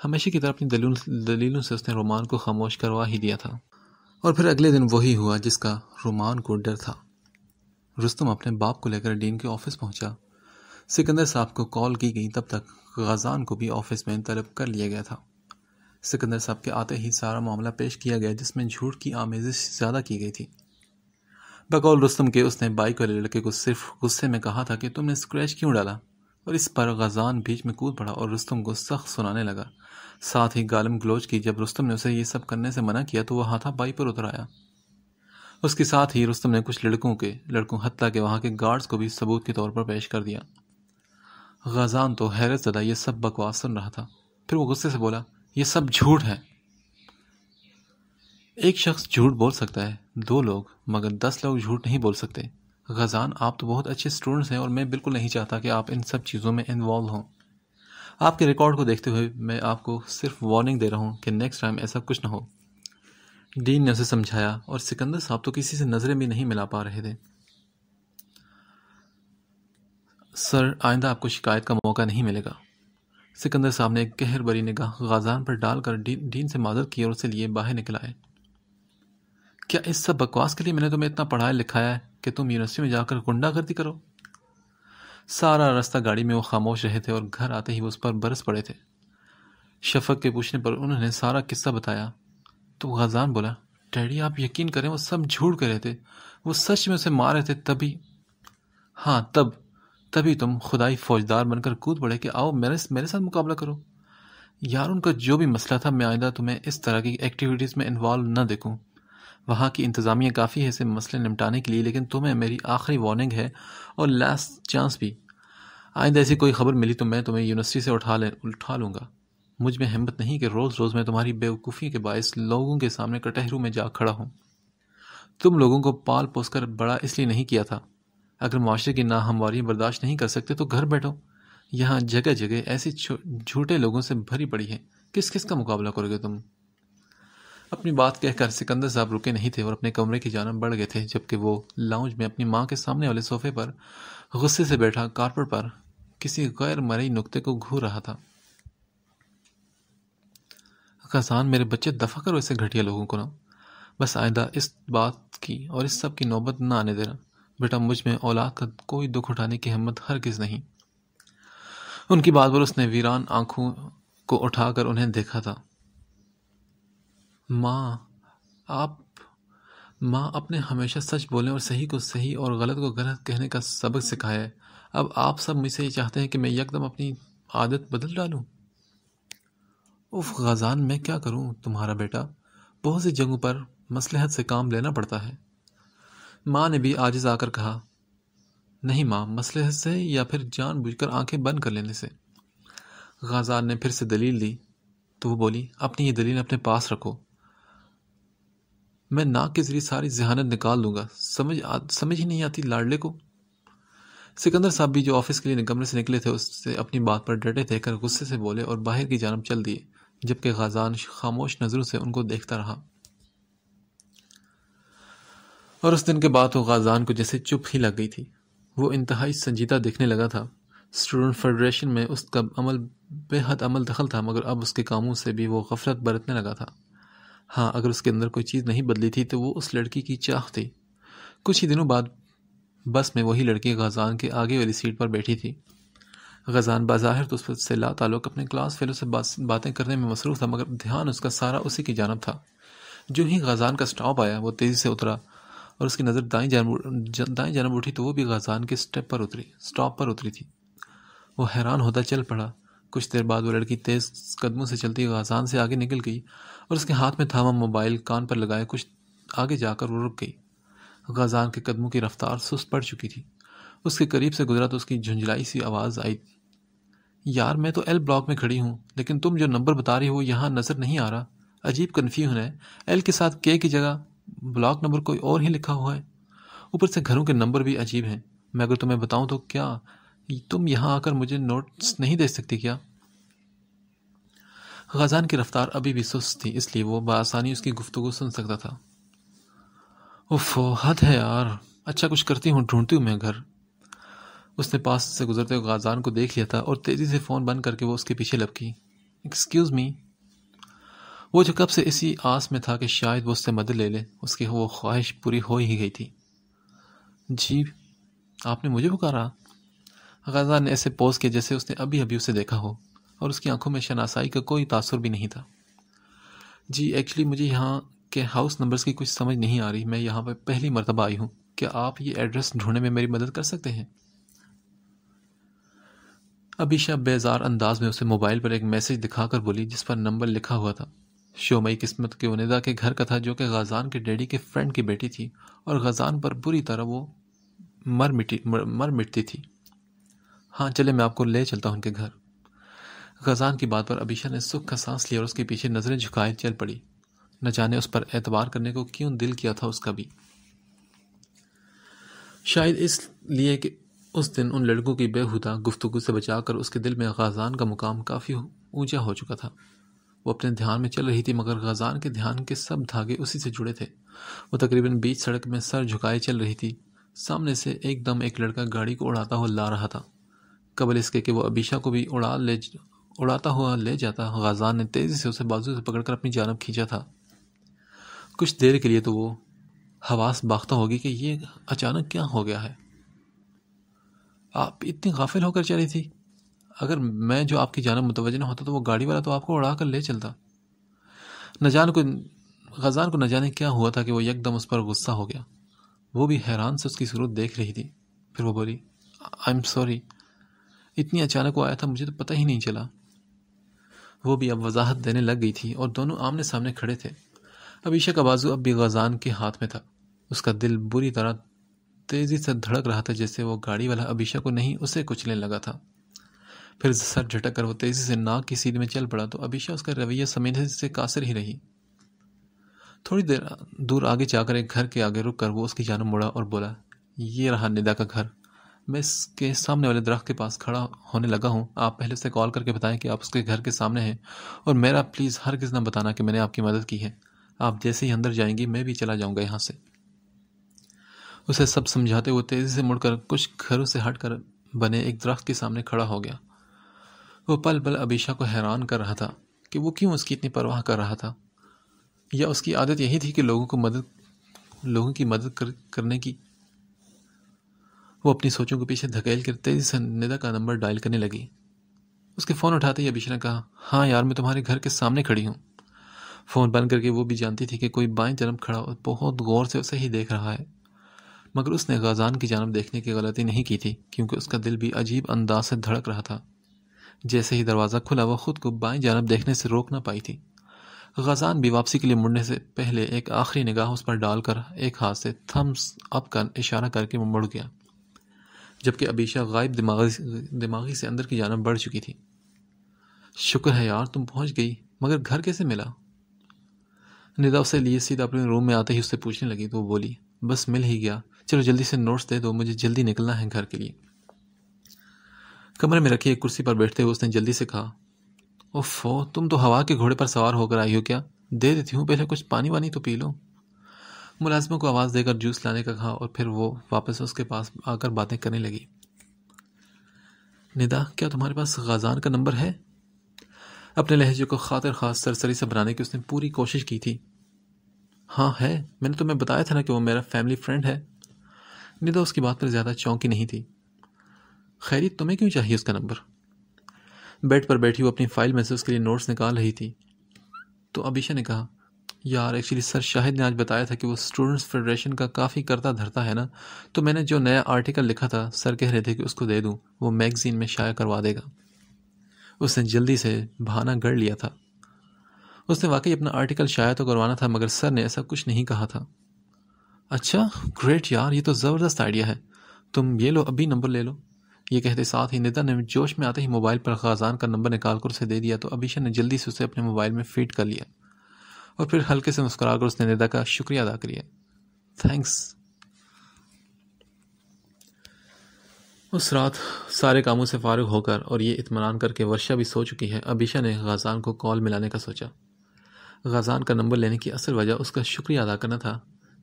हमेशा की तरह अपनी दलील दलीलों से उसने रोमान को खामोश करवा ही दिया था और फिर अगले दिन वही हुआ जिसका रोमान को डर था रुस्तम अपने बाप को लेकर डीन के ऑफिस पहुंचा सिकंदर साहब को कॉल की गई तब तक गजान को भी ऑफिस में तलब कर लिया गया था सिकंदर साहब के आते ही सारा मामला पेश किया गया जिसमें झूठ की आमेजिश ज़्यादा की गई थी बकौल रुस्तम के उसने बाइक वाले लड़के को सिर्फ गुस्से में कहा था कि तुमने स्क्रैच क्यों डाला और इस पर गजान बीच में कूद पड़ा और रुस्तम को सख्त सुनाने लगा साथ ही गालम ग्लोच की जब रुस्तम ने उसे ये सब करने से मना किया तो वह हाथा बाइक पर उतर आया उसके साथ ही रुस्तम ने कुछ लड़कों के लड़कों हत्या के वहाँ के गार्ड्स को भी सबूत के तौर पर पेश कर दिया गजान तो हैरत ज़दा यह सब बकवास सुन रहा था फिर वो गुस्से से बोला ये सब झूठ है एक शख्स झूठ बोल सकता है दो लोग मगर दस लोग झूठ नहीं बोल सकते गजान आप तो बहुत अच्छे स्टूडेंट्स हैं और मैं बिल्कुल नहीं चाहता कि आप इन सब चीज़ों में इन्वॉल्व हों आपके रिकॉर्ड को देखते हुए मैं आपको सिर्फ वार्निंग दे रहा हूँ कि नेक्स्ट टाइम ऐसा कुछ ना हो डीन ने उसे समझाया और सिकंदर साहब तो किसी से नज़रें भी नहीं मिला पा रहे थे सर आइंदा आपको शिकायत का मौका नहीं मिलेगा सिकंदर साहब ने एक गहर बरी निगाह गाजान पर डालकर डीन से माजर की और उसे लिए बाहर निकल आए क्या इस सब बकवास के लिए मैंने तुम्हें इतना पढ़ाया लिखाया है कि तुम यूनिवर्सिटी में जाकर गुंडागर्दी करो सारा रास्ता गाड़ी में वो खामोश रहे थे और घर आते ही वो उस पर बरस पड़े थे शफक के पूछने पर उन्होंने सारा किस्सा बताया तो गजान बोला डैडी आप यकीन करें वो सब झूठ कर रहे थे वो सच में उसे मार रहे थे तभी हाँ तब तभी तुम खुदाई फौजदार बनकर कूद पड़े कि आओ मेरे मेरे साथ मुकाबला करो यार उनका जो भी मसला था मैं आइंदा तुम्हें इस तरह की एक्टिविटीज़ में इन्वॉल्व न देखूँ वहाँ की इंतज़ामिया काफ़ी है इसे मसले निपटाने के लिए लेकिन तुम्हें मेरी आखिरी वार्निंग है और लास्ट चांस भी आइंदा ऐसी कोई खबर मिली तो मैं तुम्हें यूनिवर्सिटी से उठा ले उठा लूँगा मुझ में हिम्मत नहीं कि रोज़ रोज़ मैं तुम्हारी बेवकूफ़ी के बायस लोगों के सामने कटहरू में जा खड़ा हूँ तुम लोगों को पाल पोस कर बड़ा इसलिए नहीं किया था अगर माशरे की नाहमवारी बर्दाश्त नहीं कर सकते तो घर बैठो यहाँ जगह जगह ऐसे झूठे लोगों से भरी पड़ी है किस किस का मुकाबला करोगे तुम अपनी बात कहकर सिकंदर साहब रुके नहीं थे और अपने कमरे की जानब बढ़ गए थे जबकि वो लाउंज में अपनी माँ के सामने वाले सोफे पर गुस्से से बैठा कारपेट पर किसी गैर मरई नुक्ते को घूर रहा था खसान मेरे बच्चे दफा करो ऐसे घटिया लोगों को ना बस आयदा इस बात की और इस सब की नौबत ना आने देना बेटा मुझ में औलाद का कोई दुख उठाने की हिम्मत हर किस नहीं उनकी बात पर उसने वीरान आंखों को उठाकर उन्हें देखा था माँ आप माँ अपने हमेशा सच बोलें और सही को सही और गलत को गलत कहने का सबक सिखाया है अब आप सब मुझसे ये चाहते हैं कि मैं यकदम अपनी आदत बदल डालूं उफ गजान मैं क्या करूं तुम्हारा बेटा बहुत सी जगहों पर मसलहत से काम लेना पड़ता है माँ ने भी आजिज आकर कहा नहीं माँ मसलहत से या फिर जानबूझकर आंखें बंद कर लेने से गजान ने फिर से दलील दी तो वो बोली अपनी ये दलील अपने पास रखो मैं नाक के जरिए सारी जहानत निकाल लूँगा समझ आ, समझ ही नहीं आती लाडले को सिकंदर साहब भी जो ऑफिस के लिए कमरे से निकले थे उससे अपनी बात पर डटे देखकर गुस्से से बोले और बाहर की जानब चल दिए जबकि खाजान खामोश नज़रों से उनको देखता रहा और उस दिन के बाद वो खाजान को जैसे चुप ही लग गई थी वो इंतहाई संजीदा दिखने लगा था स्टूडेंट फेडरेशन में उसका अमल बेहद अमल दखल था मगर अब उसके कामों से भी वो गफलत बरतने लगा था हाँ अगर उसके अंदर कोई चीज़ नहीं बदली थी तो वो उस लड़की की चाह थी कुछ ही दिनों बाद बस में वही लड़की गजान के आगे वाली सीट पर बैठी थी गजान बाज़ाहिर तो उससे ला ताल्लुक अपने क्लास फेलो से बात, बातें करने में मसरूफ़ था मगर ध्यान उसका सारा उसी की जानब था जो ही गजान का स्टॉप आया वो तेज़ी से उतरा और उसकी नज़र दाई जानब दाई जानब उठी तो वो भी गजान के स्टेप पर उतरी स्टॉप पर उतरी थी वो हैरान होता चल पड़ा कुछ देर बाद वो लड़की तेज़ कदमों से चलती हुई आसान से आगे निकल गई और उसके हाथ में थामा मोबाइल कान पर लगाए कुछ आगे जाकर वो रुक गई गजान के कदमों की रफ्तार सुस्त पड़ चुकी थी उसके करीब से गुजरा तो उसकी झुंझलाई सी आवाज़ आई यार मैं तो एल ब्लॉक में खड़ी हूँ लेकिन तुम जो नंबर बता रही हो यहाँ नज़र नहीं आ रहा अजीब कन्फ्यूजन है एल के साथ के की जगह ब्लॉक नंबर कोई और ही लिखा हुआ है ऊपर से घरों के नंबर भी अजीब हैं मैं अगर तुम्हें बताऊँ तो क्या तुम यहाँ आकर मुझे नोट्स नहीं दे सकती क्या खजान की रफ्तार अभी भी सुस्त थी इसलिए वो बसानी उसकी गुफ्तु सुन सकता था उफ हद है यार अच्छा कुछ करती हूँ ढूंढती हूँ मैं घर उसने पास से गुजरते हुए गाजान को देख लिया था और तेज़ी से फ़ोन बंद करके वो उसके पीछे लपकी एक्सक्यूज़ मी वो जो कब से इसी आस में था कि शायद वो उससे मदद ले ले उसकी वो ख्वाहिश पूरी हो ही गई थी जी आपने मुझे पुकारा गजा ने ऐसे पोज किए जैसे उसने अभी अभी उसे देखा हो और उसकी आंखों में शनासाई का कोई तासर भी नहीं था जी एक्चुअली मुझे यहाँ के हाउस नंबर्स की कुछ समझ नहीं आ रही मैं यहाँ पर पहली मरतबा आई हूँ क्या आप ये एड्रेस ढूंढने में मेरी मदद कर सकते हैं अभिशा बेजार अंदाज में उसे मोबाइल पर एक मैसेज दिखाकर बोली जिस पर नंबर लिखा हुआ था शोमई किस्मत के उनदा के घर का था जो कि गजान के डैडी के फ्रेंड की बेटी थी और गजान पर बुरी तरह वो मर मिटी मर, मर मिटती थी हाँ चले मैं आपको ले चलता हूँ उनके घर खजान की बात पर अबीशा ने सुख का सांस लिया और उसके पीछे नज़रें झुकाए चल पड़ी न जाने उस पर एतबार करने को क्यों दिल किया था उसका भी शायद इसलिए कि उस दिन उन लड़कों की बेहुदा गुफ्तगु से बचाकर उसके दिल में गजान का मुकाम काफ़ी ऊंचा हो चुका था वो अपने ध्यान में चल रही थी मगर गजान के ध्यान के सब धागे उसी से जुड़े थे वो तकरीबन बीच सड़क में सर झुकाए चल रही थी सामने से एकदम एक लड़का गाड़ी को उड़ाता हुआ ला रहा था कबल इसके कि वो अबीशा को भी उड़ा ले उड़ाता हुआ ले जाता गजान ने तेज़ी से उसे बाजू से पकड़कर अपनी जानब खींचा था कुछ देर के लिए तो वो हवास बाख्ता होगी कि ये अचानक क्या हो गया है आप इतनी गाफिल होकर चली थी अगर मैं जो आपकी जानब मुतवजन होता तो वो गाड़ी वाला तो आपको उड़ा कर ले चलता नजान को गजान को न जाने क्या हुआ था कि वो यकदम उस पर गुस्सा हो गया वो भी हैरान से उसकी सूरत देख रही थी फिर वो बोली आई एम सॉरी इतनी अचानक वो आया था मुझे तो पता ही नहीं चला वो भी अब वजाहत देने लग गई थी और दोनों आमने सामने खड़े थे अबीशा का बाजू अब भी गजान के हाथ में था उसका दिल बुरी तरह तेज़ी से धड़क रहा था जैसे वो गाड़ी वाला अबीशा को नहीं उसे कुचलने लगा था फिर सर झटक कर वो तेज़ी से नाक की सीध में चल पड़ा तो अबीशा उसका रवैया समझने से कासर ही रही थोड़ी देर दूर आगे जाकर एक घर के आगे रुक कर वो उसकी जानब मुड़ा और बोला ये रहा निदा का घर मैं इसके सामने वाले दरख्त के पास खड़ा होने लगा हूँ आप पहले उसे कॉल करके बताएं कि आप उसके घर के सामने हैं और मेरा प्लीज़ हर किस बताना कि मैंने आपकी मदद की है आप जैसे ही अंदर जाएंगी मैं भी चला जाऊँगा यहाँ से उसे सब समझाते हुए तेज़ी से मुड़कर कुछ घरों से हट कर बने एक दरख्त के सामने खड़ा हो गया वो पल पल अबीशा को हैरान कर रहा था कि वो क्यों उसकी इतनी परवाह कर रहा था या उसकी आदत यही थी कि लोगों को मदद लोगों की मदद कर, करने की वो अपनी सोचों के पीछे धकेल कर तेज़ी से निदा का नंबर डायल करने लगी उसके फ़ोन उठाते ही अभिषेक ने कहा हाँ यार मैं तुम्हारे घर के सामने खड़ी हूँ फ़ोन बंद करके वो भी जानती थी कि कोई बाएं जन्म खड़ा और बहुत गौर से उसे ही देख रहा है मगर उसने गजान की जानब देखने की गलती नहीं की थी क्योंकि उसका दिल भी अजीब अंदाज से धड़क रहा था जैसे ही दरवाज़ा खुला वह खुद को बाएं जानब देखने से रोक ना पाई थी गजान भी वापसी के लिए मुड़ने से पहले एक आखिरी निगाह उस पर डालकर एक हाथ से थम्स अप का इशारा करके मुड़ गया जबकि अबीशा गायब दिमागी दिमागी से अंदर की जानब बढ़ चुकी थी शुक्र है यार तुम पहुंच गई मगर घर कैसे मिला निदा उसे लिए सीधा अपने रूम में आते ही उससे पूछने लगी तो वो बोली बस मिल ही गया चलो जल्दी से नोट्स दे दो मुझे जल्दी निकलना है घर के लिए कमरे में रखी एक कुर्सी पर बैठते हुए उसने जल्दी से कहा ओफो तुम तो हवा के घोड़े पर सवार होकर आई हो क्या दे देती हूँ पहले कुछ पानी वानी तो पी लो मुलाजमों को आवाज़ देकर जूस लाने का कहा और फिर वो वापस उसके पास आकर बातें करने लगी निदा क्या तुम्हारे पास गजान का नंबर है अपने लहजे को खातर खास सरसरी से बनाने की उसने पूरी कोशिश की थी हाँ है मैंने तुम्हें बताया था ना कि वो मेरा फैमिली फ्रेंड है निदा उसकी बात पर ज़्यादा चौंकी नहीं थी खैरी तुम्हें क्यों चाहिए उसका नंबर बेड पर बैठी वो अपनी फ़ाइल में से उसके लिए नोट्स निकाल रही थी तो अबीशा ने कहा यार एक्चुअली सर शाहिद ने आज बताया था कि वो स्टूडेंट्स फेडरेशन का काफ़ी करता धरता है ना तो मैंने जो नया आर्टिकल लिखा था सर कह रहे थे कि उसको दे दूँ वो मैगज़ीन में शाया करवा देगा उसने जल्दी से बहाना गढ़ लिया था उसने वाकई अपना आर्टिकल शाया तो करवाना था मगर सर ने ऐसा कुछ नहीं कहा था अच्छा ग्रेट यार ये तो ज़बरदस्त आइडिया है तुम ये लो अभी नंबर ले लो ये कहते साथ ही निदा ने जोश में आते ही मोबाइल पर खाजान का नंबर निकाल कर उसे दे दिया तो अभिषा ने जल्दी से उसे अपने मोबाइल में फीड कर लिया और फिर हल्के से मुस्कुरा कर उसने निदा का शुक्रिया अदा किया थैंक्स उस रात सारे कामों से फारग होकर और ये इतमान करके वर्षा भी सो चुकी है अबीशा ने गजान को कॉल मिलाने का सोचा गजान का नंबर लेने की असल वजह उसका शुक्रिया अदा करना था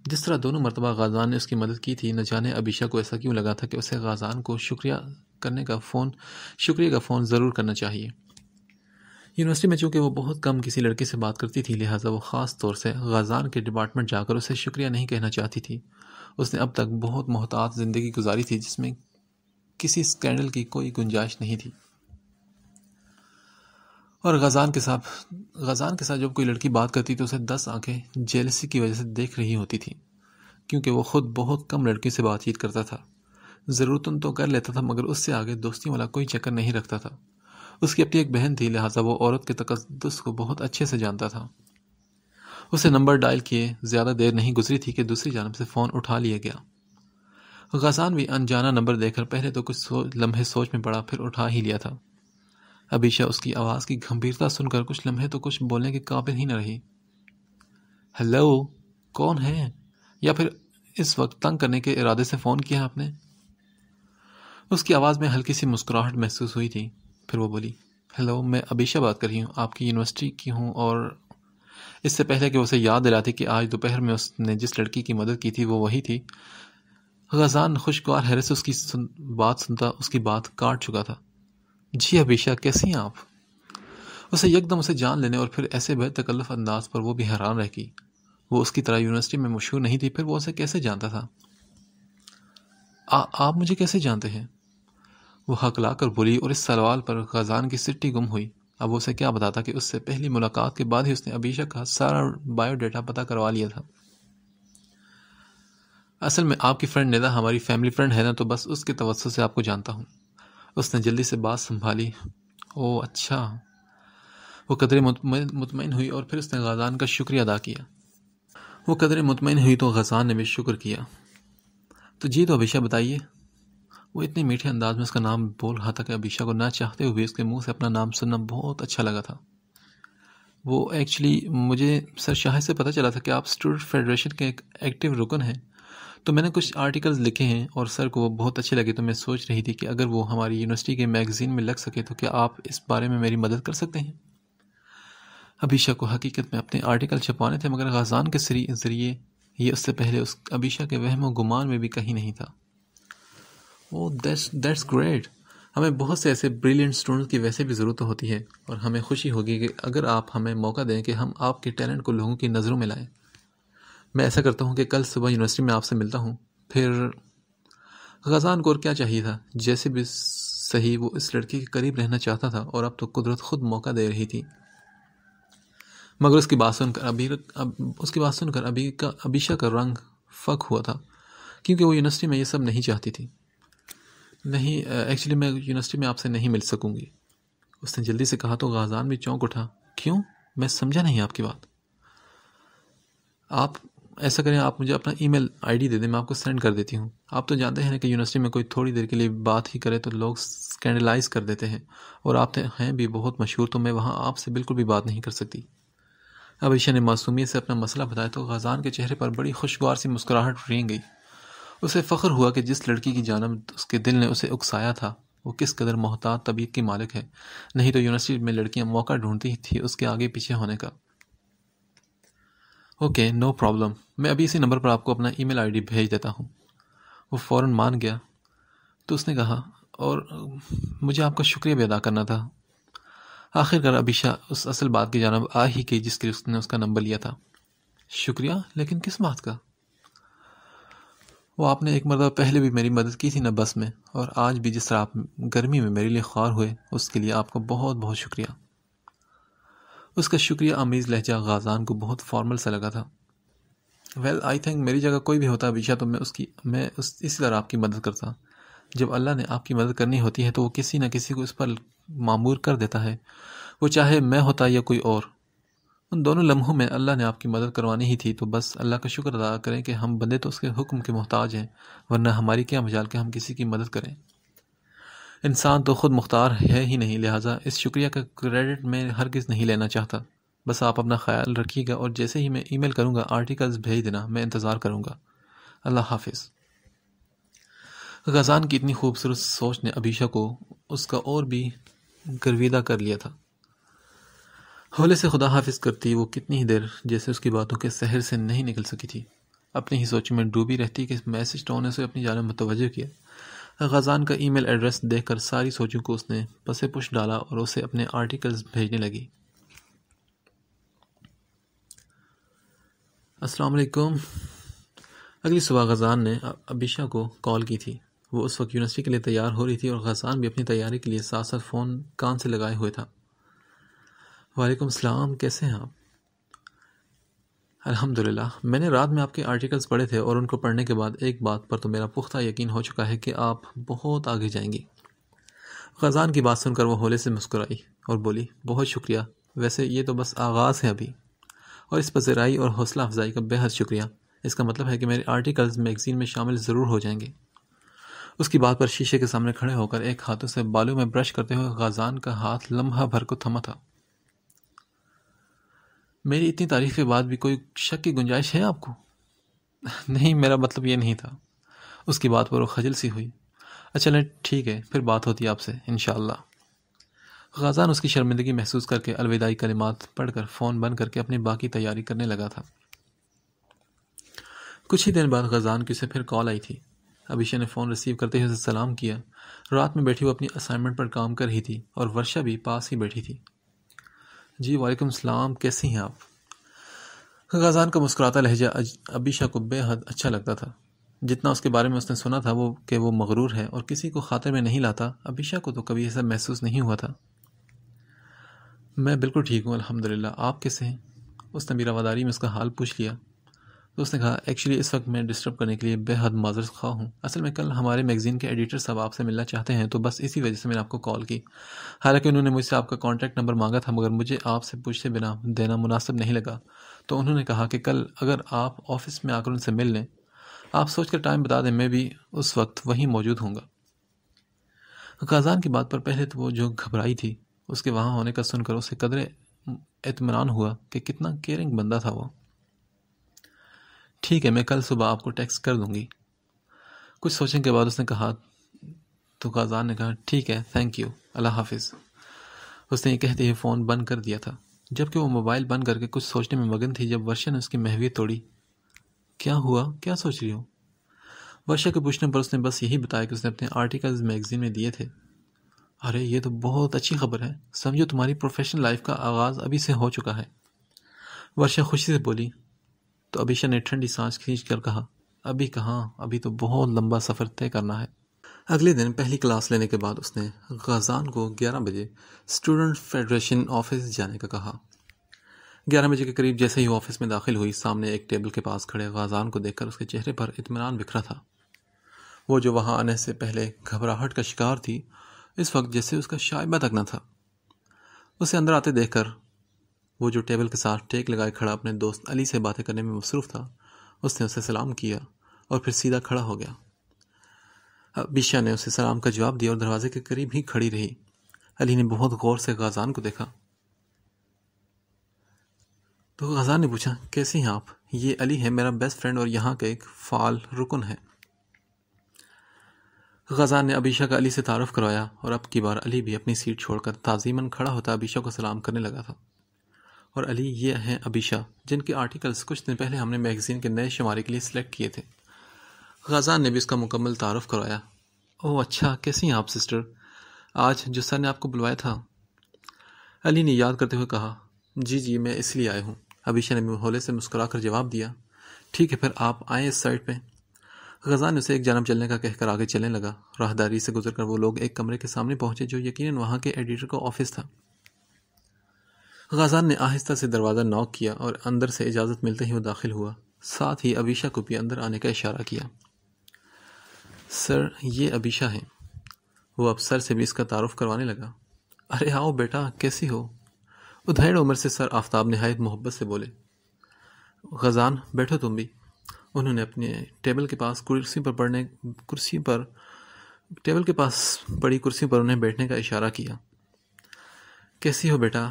जिस तरह दोनों मरतबा गजान ने उसकी मदद की थी न जाने अबीशा को ऐसा क्यों लगा था कि उसे गजान को शुक्रिया करने का फ़ोन शुक्रिया का फ़ोन ज़रूर करना चाहिए यूनिवर्सिटी में चूँकि वो बहुत कम किसी लड़के से बात करती थी लिहाजा वो ख़ास तौर से गजान के डिपार्टमेंट जाकर उसे शुक्रिया नहीं कहना चाहती थी उसने अब तक बहुत मोहतात ज़िंदगी गुजारी थी जिसमें किसी स्कैंडल की कोई गुंजाइश नहीं थी और गजान के साथ गजान के साथ जब कोई लड़की बात करती तो उसे दस आंखें जेलसी की वजह से देख रही होती थी क्योंकि वो खुद बहुत कम लड़कियों से बातचीत करता था ज़रूरतन तो कर लेता था मगर उससे आगे दोस्ती वाला कोई चक्कर नहीं रखता था उसकी अपनी एक बहन थी लिहाजा वो औरत के तकदस को बहुत अच्छे से जानता था उसे नंबर डायल किए ज़्यादा देर नहीं गुजरी थी कि दूसरी जानब से फ़ोन उठा लिया गया गजान भी अनजाना नंबर देखकर पहले तो कुछ सोच लम्हे सोच में पड़ा फिर उठा ही लिया था अबीशा उसकी आवाज़ की गंभीरता सुनकर कुछ लम्हे तो कुछ बोलने के काबिल ही न रही हेलो कौन है या फिर इस वक्त तंग करने के इरादे से फ़ोन किया आपने उसकी आवाज़ में हल्की सी मुस्कुराहट महसूस हुई थी फिर वो बोली हेलो मैं अबीशा बात कर रही हूँ आपकी यूनिवर्सिटी की हूँ और इससे पहले कि उसे याद दिलाती कि आज दोपहर में उसने जिस लड़की की मदद की थी वो वही थी गजान खुशगवार से उसकी सुन, बात सुनता उसकी बात काट चुका था जी अबीशा कैसी हैं आप उसे यकदम उसे जान लेने और फिर ऐसे बेतकल्लफ अंदाज पर वो भी हैरान रह गई वो उसकी तरह यूनिवर्सिटी में मशहूर नहीं थी फिर वो उसे कैसे जानता था आ, आप मुझे कैसे जानते हैं वह कर बोली और इस सवाल पर खजान की सिट्टी गुम हुई अब उसे क्या बताता कि उससे पहली मुलाकात के बाद ही उसने अभिषेक का सारा बायोडाटा पता करवा लिया था असल में आपकी फ्रेंड निदा हमारी फैमिली फ्रेंड है ना तो बस उसके तवसत से आपको जानता हूँ उसने जल्दी से बात संभाली ओ अच्छा वो कदरे मुतमिन हुई और फिर उसने गजान का शुक्रिया अदा किया वो कदरे मुतमिन हुई तो गजान ने भी शुक्र किया तो जी तो अभिषा बताइए वो इतने मीठे अंदाज में उसका नाम बोल रहा था कि अभिषा को ना चाहते हुए उसके मुंह से अपना नाम सुनना बहुत अच्छा लगा था वो एक्चुअली मुझे सर शाह से पता चला था कि आप स्टूडेंट फेडरेशन के एक एक्टिव रुकन हैं तो मैंने कुछ आर्टिकल्स लिखे हैं और सर को वो बहुत अच्छे लगे तो मैं सोच रही थी कि अगर वो हमारी यूनिवर्सिटी के मैगज़ीन में लग सके तो क्या आप इस बारे में मेरी मदद कर सकते हैं अभिषा को हकीकत में अपने आर्टिकल छपाने थे मगर गजान के जरिए ये उससे पहले उस अभिषा के वहम गुमान में भी कहीं नहीं था वो दैट्स दैट्स ग्रेट हमें बहुत से ऐसे ब्रिलियंट स्टूडेंट्स की वैसे भी ज़रूरत होती है और हमें खुशी होगी कि अगर आप हमें मौका दें कि हम आपके टैलेंट को लोगों की नज़रों में लाएं मैं ऐसा करता हूँ कि कल सुबह यूनिवर्सिटी में आपसे मिलता हूँ फिर खजान को और क्या चाहिए था जैसे भी सही वो इस लड़की के करीब रहना चाहता था और अब तो कुदरत खुद मौका दे रही थी मगर उसकी बात सुनकर अभी अब उसकी बात सुनकर अभी का अभिशा का रंग फक हुआ था क्योंकि वो यूनिवर्सिटी में ये सब नहीं चाहती थी नहीं एक्चुअली मैं यूनिवर्सिटी में आपसे नहीं मिल सकूँगी उसने जल्दी से कहा तो गाजान भी चौंक उठा क्यों मैं समझा नहीं आपकी बात आप ऐसा करें आप मुझे अपना ईमेल आईडी दे दें मैं आपको सेंड कर देती हूँ आप तो जानते हैं ना कि यूनिवर्सिटी में कोई थोड़ी देर के लिए बात ही करे तो लोग स्कैंडलाइज कर देते हैं और आप तो हैं भी बहुत मशहूर तो मैं वहाँ आपसे बिल्कुल भी बात नहीं कर सकती अब ईशा ने मासूमियत से अपना मसला बताया तो गजान के चेहरे पर बड़ी खुशगवार सी मुस्कुराहट रेंग गई उसे फ़ख्र हुआ कि जिस लड़की की जानब उसके दिल ने उसे उकसाया था वो किस कदर मोहताज तबीयत की मालिक है नहीं तो यूनिवर्सिटी में लड़कियां मौका ढूंढती ही थी उसके आगे पीछे होने का ओके नो प्रॉब्लम मैं अभी इसी नंबर पर आपको अपना ईमेल आईडी भेज देता हूँ वो फ़ौर मान गया तो उसने कहा और मुझे आपका शुक्रिया भी अदा करना था आखिरकार अभिशा उस असल बात की जानब आ ही गई जिसके उसने उसका नंबर लिया था शुक्रिया लेकिन किस बात का वो आपने एक मरतबा पहले भी मेरी मदद की थी ना बस में और आज भी जिस तरह आप गर्मी में मेरे लिए ख्वार हुए उसके लिए आपका बहुत बहुत शुक्रिया उसका शुक्रिया आमीज़ लहजा गाजान को बहुत फॉर्मल सा लगा था वेल आई थिंक मेरी जगह कोई भी होता अभिशा तो मैं उसकी मैं उस इसी तरह आपकी मदद करता जब अल्लाह ने आपकी मदद करनी होती है तो वो किसी न किसी को इस पर मामूर कर देता है वो चाहे मैं होता या कोई और उन दोनों लम्हों में अल्लाह ने आपकी मदद करवानी ही थी तो बस अल्लाह का शुक्र अदा करें कि हम बंदे तो उसके हुक्म के मोहताज हैं वरना हमारी क्या मजाल के हम किसी की मदद करें इंसान तो ख़ुद मुख्तार है ही नहीं लिहाजा इस शुक्रिया का क्रेडिट मैं हरगिज़ नहीं लेना चाहता बस आप अपना ख्याल रखिएगा और जैसे ही मैं ईमेल करूँगा आर्टिकल्स भेज देना मैं इंतज़ार करूँगा अल्लाह हाफिज़ गजान की इतनी खूबसूरत सोच ने अभिषा को उसका और भी गर्विदा कर लिया था हौले से खुदा हाफिज करती वो कितनी ही देर जैसे उसकी बातों के शहर से नहीं निकल सकी थी अपनी ही सोच में डूबी रहती कि मैसेज टोन ने उसे अपनी में मुतवज़ किया गजान का ईमेल एड्रेस देखकर सारी सोचों को उसने पसे पुश डाला और उसे अपने आर्टिकल्स भेजने लगी अस्सलाम वालेकुम अगली सुबह गजान ने अबिशा को कॉल की थी वो उस वक्त यूनिवर्सिटी के लिए तैयार हो रही थी और गजान भी अपनी तैयारी के लिए साथ साथ फ़ोन कान से लगाए हुए था वालेकुम सलाम कैसे हैं आप अल्हम्दुलिल्लाह मैंने रात में आपके आर्टिकल्स पढ़े थे और उनको पढ़ने के बाद एक बात पर तो मेरा पुख्ता यकीन हो चुका है कि आप बहुत आगे जाएंगी खजान की बात सुनकर वो होले से मुस्कुराई और बोली बहुत शुक्रिया वैसे ये तो बस आगाज़ है अभी और इस पजराई और हौसला अफजाई का बेहद शुक्रिया इसका मतलब है कि मेरे आर्टिकल्स मैगज़ीन में शामिल ज़रूर हो जाएंगे उसकी बात पर शीशे के सामने खड़े होकर एक हाथों से बालों में ब्रश करते हुए गजान का हाथ लम्हा भर को थमा था मेरी इतनी तारीफ के बाद भी कोई शक की गुंजाइश है आपको नहीं मेरा मतलब ये नहीं था उसकी बात पर वो खजल सी हुई अच्छा नहीं ठीक है फिर बात होती है आपसे इन ख़ाजान उसकी शर्मिंदगी महसूस करके अलविदाई कलिमात पढ़कर फ़ोन बंद करके अपनी बाकी तैयारी करने लगा था कुछ ही दिन बाद गज़ान की उसे फिर कॉल आई थी अभिषा ने फ़ोन रिसीव करते ही उसे सलाम किया रात में बैठी वो अपनी असाइनमेंट पर काम कर रही थी और वर्षा भी पास ही बैठी थी जी वालेकुम सलाम कैसे हैं आप गजान का मुस्कुराता लहजा अबीशा को बेहद अच्छा लगता था जितना उसके बारे में उसने सुना था वो कि वो मगरूर है और किसी को खातर में नहीं लाता अबीशा को तो कभी ऐसा महसूस नहीं हुआ था मैं बिल्कुल ठीक हूँ अलहमदिल्ला आप कैसे हैं उसने भी वदारी में उसका हाल पूछ लिया तो उसने कहा एक्चुअली इस वक्त मैं डिस्टर्ब करने के लिए बेहद माजर खा हूँ असल में कल हमारे मैगजीन के एडिटर साहब आपसे मिलना चाहते हैं तो बस इसी वजह से मैंने आपको कॉल की हालांकि उन्होंने मुझसे आपका कॉन्टैक्ट नंबर मांगा था मगर मुझे आपसे पूछे बिना देना मुनासिब नहीं लगा तो उन्होंने कहा कि कल अगर आप ऑफिस में आकर उनसे मिल लें आप सोच कर टाइम बता दें मैं भी उस वक्त वहीं मौजूद हूँ काजान की बात पर पहले तो वो जो घबराई थी उसके वहाँ होने का सुनकर उसे कदरे इतमान हुआ कि कितना केयरिंग बंदा था वो ठीक है मैं कल सुबह आपको टेक्स्ट कर दूँगी कुछ सोचने के बाद उसने कहा तो काजान ने कहा ठीक है थैंक यू अल्लाह हाफिज़ उसने ये कहते हुए फ़ोन बंद कर दिया था जबकि वो मोबाइल बंद करके कुछ सोचने में मगन थी जब वर्षा ने उसकी महवी तोड़ी क्या हुआ क्या सोच रही हो वर्षा के पूछने पर उसने बस यही बताया कि उसने अपने आर्टिकल्स मैगजीन में दिए थे अरे ये तो बहुत अच्छी खबर है समझो तुम्हारी प्रोफेशनल लाइफ का आगाज़ अभी से हो चुका है वर्षा खुशी से बोली तो अभिषा ने ठंडी सांस खींच कर कहा अभी कहाँ अभी तो बहुत लंबा सफ़र तय करना है अगले दिन पहली क्लास लेने के बाद उसने गजान को 11 बजे स्टूडेंट फेडरेशन ऑफिस जाने का कहा 11 बजे के करीब जैसे ही ऑफिस में दाखिल हुई सामने एक टेबल के पास खड़े गजान को देखकर उसके चेहरे पर इतमान बिखरा था वो जो वहाँ आने से पहले घबराहट का शिकार थी इस वक्त जैसे उसका शायबा तक न था उसे अंदर आते देखकर वो जो टेबल के साथ टेक लगाए खड़ा अपने दोस्त अली से बातें करने में मसरूफ़ था उसने उसे सलाम किया और फिर सीधा खड़ा हो गया बिशा ने उसे सलाम का जवाब दिया और दरवाजे के करीब ही खड़ी रही अली ने बहुत गौर से गजान को देखा तो गजान ने पूछा कैसे हैं आप ये अली है मेरा बेस्ट फ्रेंड और यहाँ का एक फाल रुकन है गजान ने अबीशा का अली से तारफ़ करवाया और अब की बार अली भी अपनी सीट छोड़कर ताजीमन खड़ा होता अबीशा को सलाम करने लगा था और अली ये हैं अबीशा जिनके आर्टिकल्स कुछ दिन पहले हमने मैगज़ीन के नए शुमारे के लिए सिलेक्ट किए थे गजान ने भी इसका मुकम्मल तारफ़ करवाया ओह अच्छा कैसी हैं आप सिस्टर आज जो सर ने आपको बुलवाया था अली ने याद करते हुए कहा जी जी मैं इसलिए आया हूँ अबीशा ने मोहल्ले से मुस्करा कर जवाब दिया ठीक है फिर आप आएँ इस साइड पर गजान उसे एक जानब चलने का कहकर आगे चलने लगा राहदारी से गुजरकर वो लोग एक कमरे के सामने पहुंचे जो यकीनन वहाँ के एडिटर का ऑफिस था गजान ने आहिस्ता से दरवाज़ा नॉक किया और अंदर से इजाज़त मिलते ही वो दाखिल हुआ साथ ही अबीशा को भी अंदर आने का इशारा किया सर ये अबीशा है वो अब सर से भी इसका तारफ़ करवाने लगा अरे आओ बेटा कैसी हो उधेड़ उम्र से सर आफ्ताब नहायत मोहब्बत से बोले गजान बैठो तुम भी उन्होंने अपने टेबल के पास कुर्सी पर पड़ने कुर्सी पर टेबल के पास पड़ी कुर्सी पर उन्हें बैठने का इशारा किया कैसी हो बेटा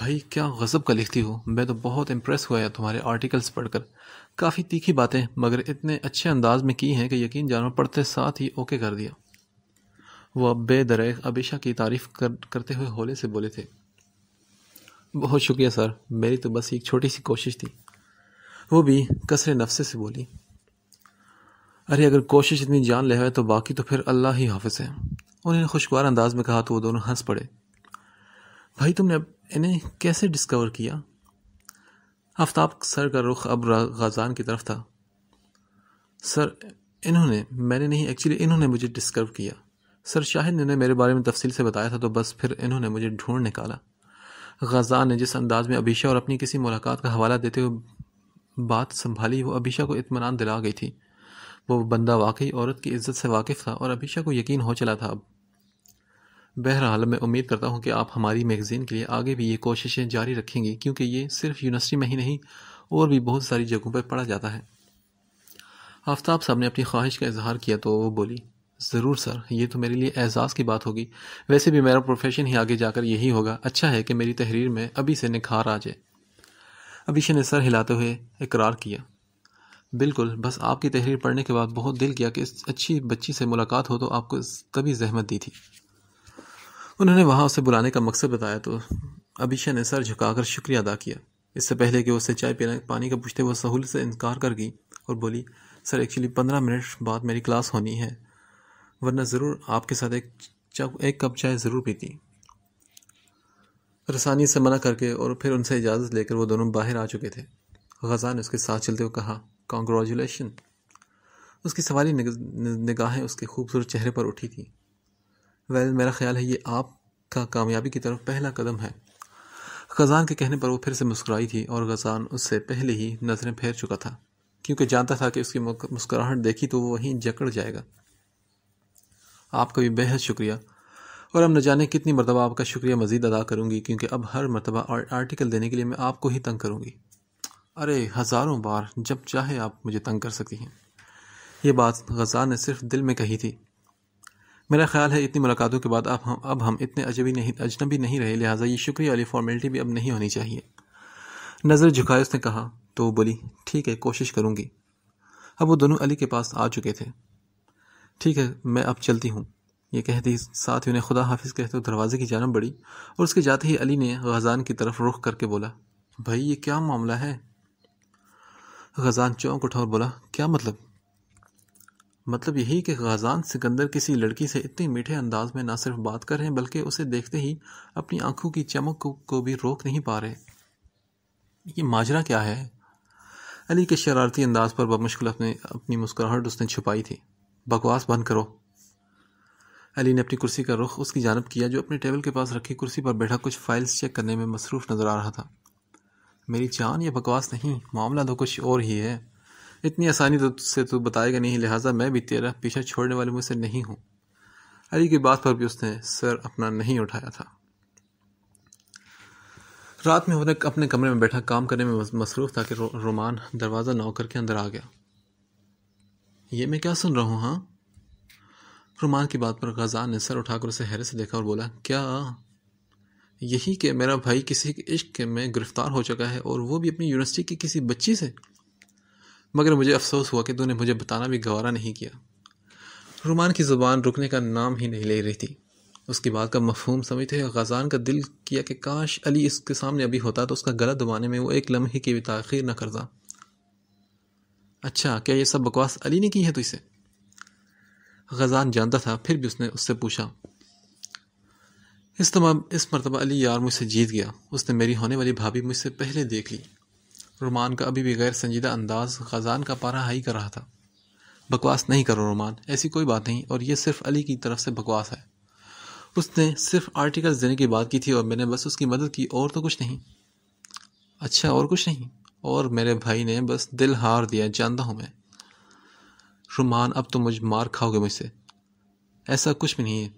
भाई क्या गज़ब का लिखती हो मैं तो बहुत इम्प्रेस हुआ है तुम्हारे आर्टिकल्स पढ़कर काफ़ी तीखी बातें मगर इतने अच्छे अंदाज में की हैं कि यकीन जानो पढ़ते साथ ही ओके कर दिया वह बेदरे अबिशा की तारीफ़ कर, करते हुए होले से बोले थे बहुत शुक्रिया सर मेरी तो बस एक छोटी सी कोशिश थी वो भी कसरे नफ्से से बोली अरे अगर कोशिश इतनी जान ले है तो बाकी तो फिर अल्लाह ही हाफिज है उन्होंने खुशगवार अंदाज में कहा तो वो दोनों हंस पड़े भाई तुमने इन्हें कैसे डिस्कवर किया आफ्ताब सर का रुख अब गजान की तरफ था सर इन्होंने मैंने नहीं एक्चुअली इन्होंने मुझे डिस्कर्व किया सर शाहिद ने मेरे बारे में तफसील से बताया था तो बस फिर इन्होंने मुझे ढूंढ निकाला गजान ने जिस अंदाज में अभिशा और अपनी किसी मुलाकात का हवाला देते हुए बात संभाली वो अभिशा को इतमान दिला गई थी वो बंदा वाकई औरत की इज्जत से वाकिफ था और अभिशा को यकीन हो चला था अब बहरहाल मैं उम्मीद करता हूँ कि आप हमारी मैगज़ीन के लिए आगे भी ये कोशिशें जारी रखेंगी क्योंकि ये सिर्फ यूनिवर्सिटी में ही नहीं और भी बहुत सारी जगहों पर पढ़ा जाता है आफ्ताब साहब ने अपनी ख्वाहिश का इजहार किया तो वो बोली ज़रूर सर ये तो मेरे लिए एज़ाज़ की बात होगी वैसे भी मेरा प्रोफेशन ही आगे जाकर यही होगा अच्छा है कि मेरी तहरीर में अभी से निखार आ जाए अभिषे ने सर हिलाते हुए इकरार किया बिल्कुल बस आपकी तहरीर पढ़ने के बाद बहुत दिल किया कि इस अच्छी बच्ची से मुलाकात हो तो आपको तभी जहमत दी थी उन्होंने वहाँ उसे बुलाने का मकसद बताया तो अभिषा ने सर झुकाकर शुक्रिया अदा किया इससे पहले कि उससे चाय पीना पानी का पूछते हुए सहूल से इनकार कर गई और बोली सर एक्चुअली पंद्रह मिनट बाद मेरी क्लास होनी है वरना ज़रूर आपके साथ एक एक कप चाय ज़रूर पीती रसानी से मना करके और फिर उनसे इजाज़त लेकर वो दोनों बाहर आ चुके थे गजा ने उसके साथ चलते हुए कहा कॉन्ग्रेचुलेशन उसकी सवारी निगाहें उसके खूबसूरत चेहरे पर उठी थी वेल मेरा ख्याल है ये आपका कामयाबी की तरफ पहला कदम है खजान के कहने पर वो फिर से मुस्कुराई थी और गजान उससे पहले ही नज़रें फेर चुका था क्योंकि जानता था कि उसकी मुस्कुराहट देखी तो वो वहीं जकड़ जाएगा आपका भी बेहद शुक्रिया और अब न जाने कितनी मरतबा आपका शुक्रिया मज़ीद अदा करूँगी क्योंकि अब हर मरतबा आर्टिकल देने के लिए मैं आपको ही तंग करूँगी अरे हज़ारों बार जब चाहे आप मुझे तंग कर सकती हैं ये बात गजान ने सिर्फ दिल में कही थी मेरा ख्याल है इतनी मुलाकातों के बाद अब हम अब हम इतने अजबी नहीं अजनबी नहीं रहे लिहाजा ये शुक्रिया वाली फॉर्मेलिटी भी अब नहीं होनी चाहिए नज़र झुकाए उसने कहा तो बोली ठीक है कोशिश करूँगी अब वो दोनों अली के पास आ चुके थे ठीक है मैं अब चलती हूँ ये कहती साथ ही उन्हें खुदा हाफिज कहते हुए दरवाजे की जानब बढ़ी और उसके जाते ही अली ने गजान की तरफ रुख करके बोला भाई ये क्या मामला है गजान चौंक उठा और बोला क्या मतलब मतलब यही कि गजान सिकंदर किसी लड़की से इतने मीठे अंदाज में ना सिर्फ बात कर रहे हैं बल्कि उसे देखते ही अपनी आंखों की चमक को, को भी रोक नहीं पा रहे ये माजरा क्या है अली के शरारती अंदाज पर बमुश्किल अपने अपनी मुस्कुराहट उसने छुपाई थी बकवास बंद करो अली ने अपनी कुर्सी का रुख उसकी जानब किया जो अपने टेबल के पास रखी कुर्सी पर बैठा कुछ फाइल्स चेक करने में मसरूफ़ नज़र आ रहा था मेरी जान ये बकवास नहीं मामला तो कुछ और ही है इतनी आसानी तो से तो बताएगा नहीं लिहाजा मैं भी तेरा पीछा छोड़ने वाले मुझसे नहीं हूँ अली की बात पर भी उसने सर अपना नहीं उठाया था रात में उन्हें अपने कमरे में बैठा काम करने में मसरूफ था कि रो, रोमान दरवाज़ा नौ करके अंदर आ गया ये मैं क्या सुन रहा हूँ हाँ रुमान की बात पर गजान ने सर उठाकर उसे हैरे से देखा और बोला क्या यही कि मेरा भाई किसी के इश्क में गिरफ्तार हो चुका है और वो भी अपनी यूनिवर्सिटी की किसी बच्ची से मगर मुझे अफसोस हुआ कि तूने मुझे बताना भी गवारा नहीं किया रुमान की ज़ुबान रुकने का नाम ही नहीं ले रही थी उसकी बात का मफहूम समझते हुए गजान का दिल किया कि काश अली इसके सामने अभी होता तो उसका गला दबाने में वो एक लम्हे की भी तखीर न करता अच्छा क्या ये सब बकवास अली ने की है तुझसे गजान जानता था फिर भी उसने उससे पूछा इस तमाम इस मरतबा अली यार मुझसे जीत गया उसने मेरी होने वाली भाभी मुझसे पहले देख ली रोमान का अभी भी गैर संजीदा अंदाज खजान का पारा हाई कर रहा था बकवास नहीं करो रोमान ऐसी कोई बात नहीं और यह सिर्फ अली की तरफ से बकवास है उसने सिर्फ आर्टिकल्स देने की बात की थी और मैंने बस उसकी मदद की और तो कुछ नहीं अच्छा और कुछ नहीं और मेरे भाई ने बस दिल हार दिया जानता हूँ मैं रुमान अब तो मुझ मार खाओगे मुझसे ऐसा कुछ भी नहीं है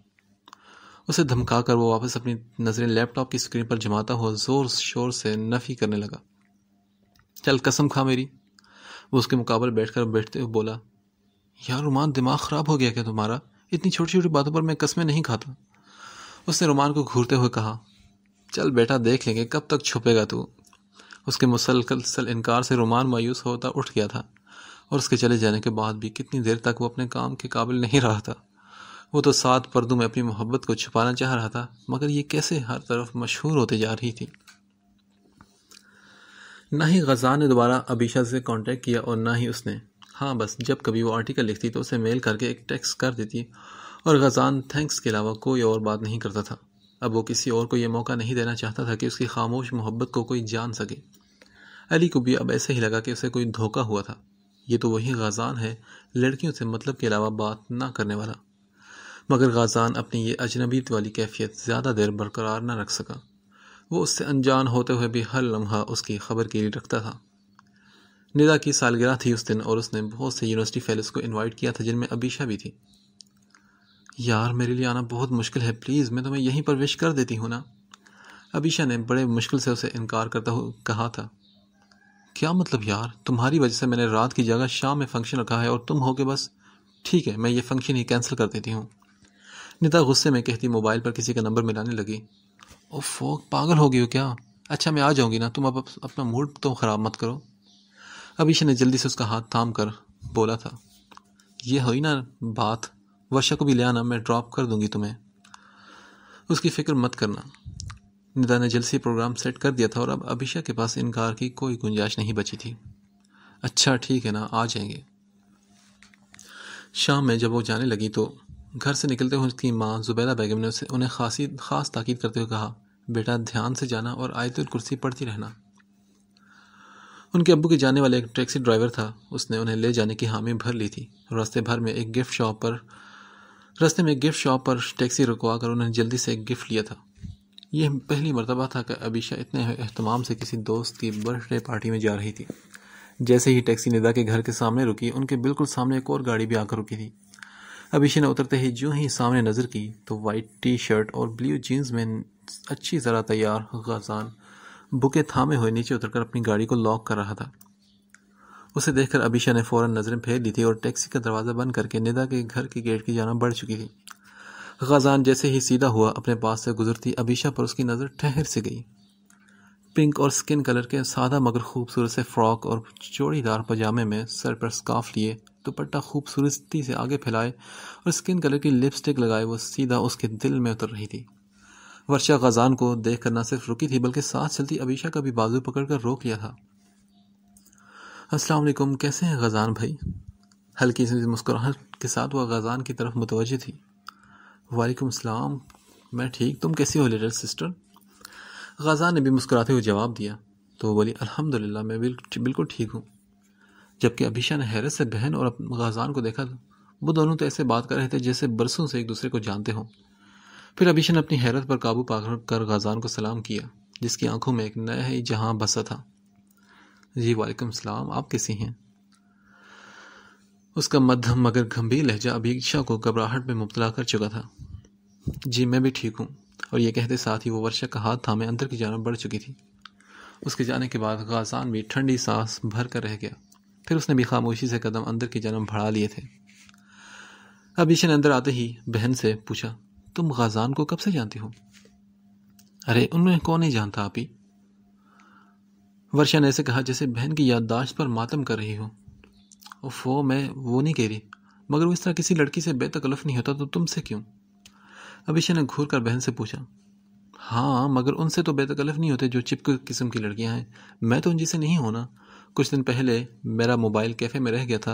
उसे धमका कर वो वापस अपनी नज़रें लैपटॉप की स्क्रीन पर जमाता हुआ ज़ोर शोर से नफ़ी करने लगा चल कसम खा मेरी वो उसके मुकाबले बैठ कर बैठते हुए बोला यार रुमान दिमाग ख़राब हो गया क्या तुम्हारा इतनी छोटी छोटी बातों पर मैं कसमें नहीं खाता उसने रुमान को घूरते हुए कहा चल बेटा देख लेंगे कब तक छुपेगा तू उसके मुसलसल इनकार से रुमान मायूस होता उठ गया था और उसके चले जाने के बाद भी कितनी देर तक वो अपने काम के काबिल नहीं रहा था वो तो सात पर्दों में अपनी मोहब्बत को छुपाना चाह रहा था मगर ये कैसे हर तरफ मशहूर होते जा रही थी ना ही गज़ा ने दोबारा अबीशा से कांटेक्ट किया और ना ही उसने हाँ बस जब कभी वो आर्टिकल लिखती तो उसे मेल करके एक टेक्स कर देती और गजान थैंक्स के अलावा कोई और बात नहीं करता था अब वो किसी और को ये मौका नहीं देना चाहता था कि उसकी खामोश मोहब्बत को कोई जान सके अली को भी अब ऐसे ही लगा कि उसे कोई धोखा हुआ था ये तो वही गजान है लड़कियों से मतलब के अलावा बात ना करने वाला मगर गजान अपनी ये अजनबीत वाली कैफियत ज़्यादा देर बरकरार ना रख सका वो उससे अनजान होते हुए भी हर लम्हा उसकी खबर के लिए रखता था निदा की सालगिरह थी उस दिन और उसने बहुत से यूनिवर्सिटी फेलोज़ को इनवाइट किया था जिनमें अबीशा भी थी यार मेरे लिए आना बहुत मुश्किल है प्लीज़ मैं तुम्हें यहीं पर विश कर देती हूँ ना अबीशा ने बड़े मुश्किल से उसे इनकार करता हुआ कहा था क्या मतलब यार तुम्हारी वजह से मैंने रात की जगह शाम में फ़ंक्शन रखा है और तुम हो के बस ठीक है मैं ये फ़ंक्शन ही कैंसिल कर देती हूँ निदा गुस्से में कहती मोबाइल पर किसी का नंबर मिलाने लगी ओफो oh, पागल हो गई हो क्या अच्छा मैं आ जाऊँगी ना तुम अब अपना मूड तो ख़राब मत करो अभिषा ने जल्दी से उसका हाथ थाम कर बोला था ये हुई ना बात वर्षा को भी ले आना मैं ड्रॉप कर दूंगी तुम्हें उसकी फ़िक्र मत करना निदा ने जल्द से प्रोग्राम सेट कर दिया था और अब अभिषा के पास इनकार की कोई गुंजाइश नहीं बची थी अच्छा ठीक है ना आ जाएंगे शाम में जब वो जाने लगी तो घर से निकलते हुए उसकी माँ जुबैदा बेगम ने उसे उन्हें खासी खास ताकीद करते हुए कहा बेटा ध्यान से जाना और आयतुल कुर्सी पढ़ती रहना उनके अब्बू के जाने वाला एक टैक्सी ड्राइवर था उसने उन्हें ले जाने की हामी भर ली थी रास्ते भर में एक गिफ्ट शॉप पर रास्ते में एक गिफ्ट शॉप पर टैक्सी रुकवा कर उन्होंने जल्दी से एक गिफ्ट लिया था यह पहली मरतबा था कि अबीशा इतने अहतमाम से किसी दोस्त की बर्थडे पार्टी में जा रही थी जैसे ही टैक्सी निदा के घर के सामने रुकी उनके बिल्कुल सामने एक और गाड़ी भी आकर रुकी थी ने उतरते ही जो ही सामने नज़र की तो वाइट टी शर्ट और ब्लू जीन्स में अच्छी ज़रा तैयार गजान बुके थामे हुए नीचे उतरकर अपनी गाड़ी को लॉक कर रहा था उसे देखकर अभिषा ने फ़ौर नज़रें फेर ली थी और टैक्सी का दरवाज़ा बंद करके निदा के घर के गेट की जाना बढ़ चुकी थी खजान जैसे ही सीधा हुआ अपने पास से गुजरती अभिषा पर उसकी नज़र ठहर से गई पिंक और स्किन कलर के सादा मगर खूबसूरत से फ्रॉक और चौड़ीदार पजामे में सर पर स्काफ लिए दुपट्टा खूबसूरती से आगे फैलाए और स्किन कलर की लिपस्टिक लगाए वो सीधा उसके दिल में उतर रही थी वर्षा गजान को देख कर ना सिर्फ रुकी थी बल्कि साथ चलती अबीशा का भी बाजू पकड़ कर रोक लिया था अस्सलाम कैसे हैं गजान भाई हल्की सी मुस्कुराहट के साथ वह गजान की तरफ मुतवजह थी वालेकुम अस्सलाम मैं ठीक तुम कैसी हो लिटल सिस्टर गजान ने भी मुस्कुराते हुए जवाब दिया तो बोली अलहमदिल्ला मैं बिल्कुल ठीक हूँ जबकि अभिषा ने हैरत से बहन और गजान को देखा वो दोनों तो ऐसे बात कर रहे थे जैसे बरसों से एक दूसरे को जानते हों फिर अभिषा ने अपनी हैरत पर काबू पा कर गजान को सलाम किया जिसकी आंखों में एक नया ही जहां बसा था जी वालेकुम सलाम आप कैसी हैं उसका मध्यम मगर गंभीर लहजा अभिक्षा को घबराहट में मुबतला कर चुका था जी मैं भी ठीक हूँ और ये कहते साथ ही वो वर्षा का हाथ थामे अंदर की जानब बढ़ चुकी थी उसके जाने के बाद गाजान भी ठंडी सांस भर कर रह गया फिर उसने भी खामोशी से कदम अंदर की जन्म भड़ा लिए थे ने अंदर आते ही बहन से पूछा तुम गजान को कब से जानती हो अरे उनमें कौन नहीं जानता आप ही वर्षा ने ऐसे कहा जैसे बहन की याददाश्त पर मातम कर रही हो ओफो मैं वो नहीं कह रही मगर वो इस तरह किसी लड़की से बेतकलफ नहीं होता तो तुमसे क्यों अभिषे ने घूर कर बहन से पूछा हाँ मगर उनसे तो बेतकलफ नहीं होते जो चिपक किस्म की लड़कियां हैं मैं तो उन जिसे नहीं होना कुछ दिन पहले मेरा मोबाइल कैफ़े में रह गया था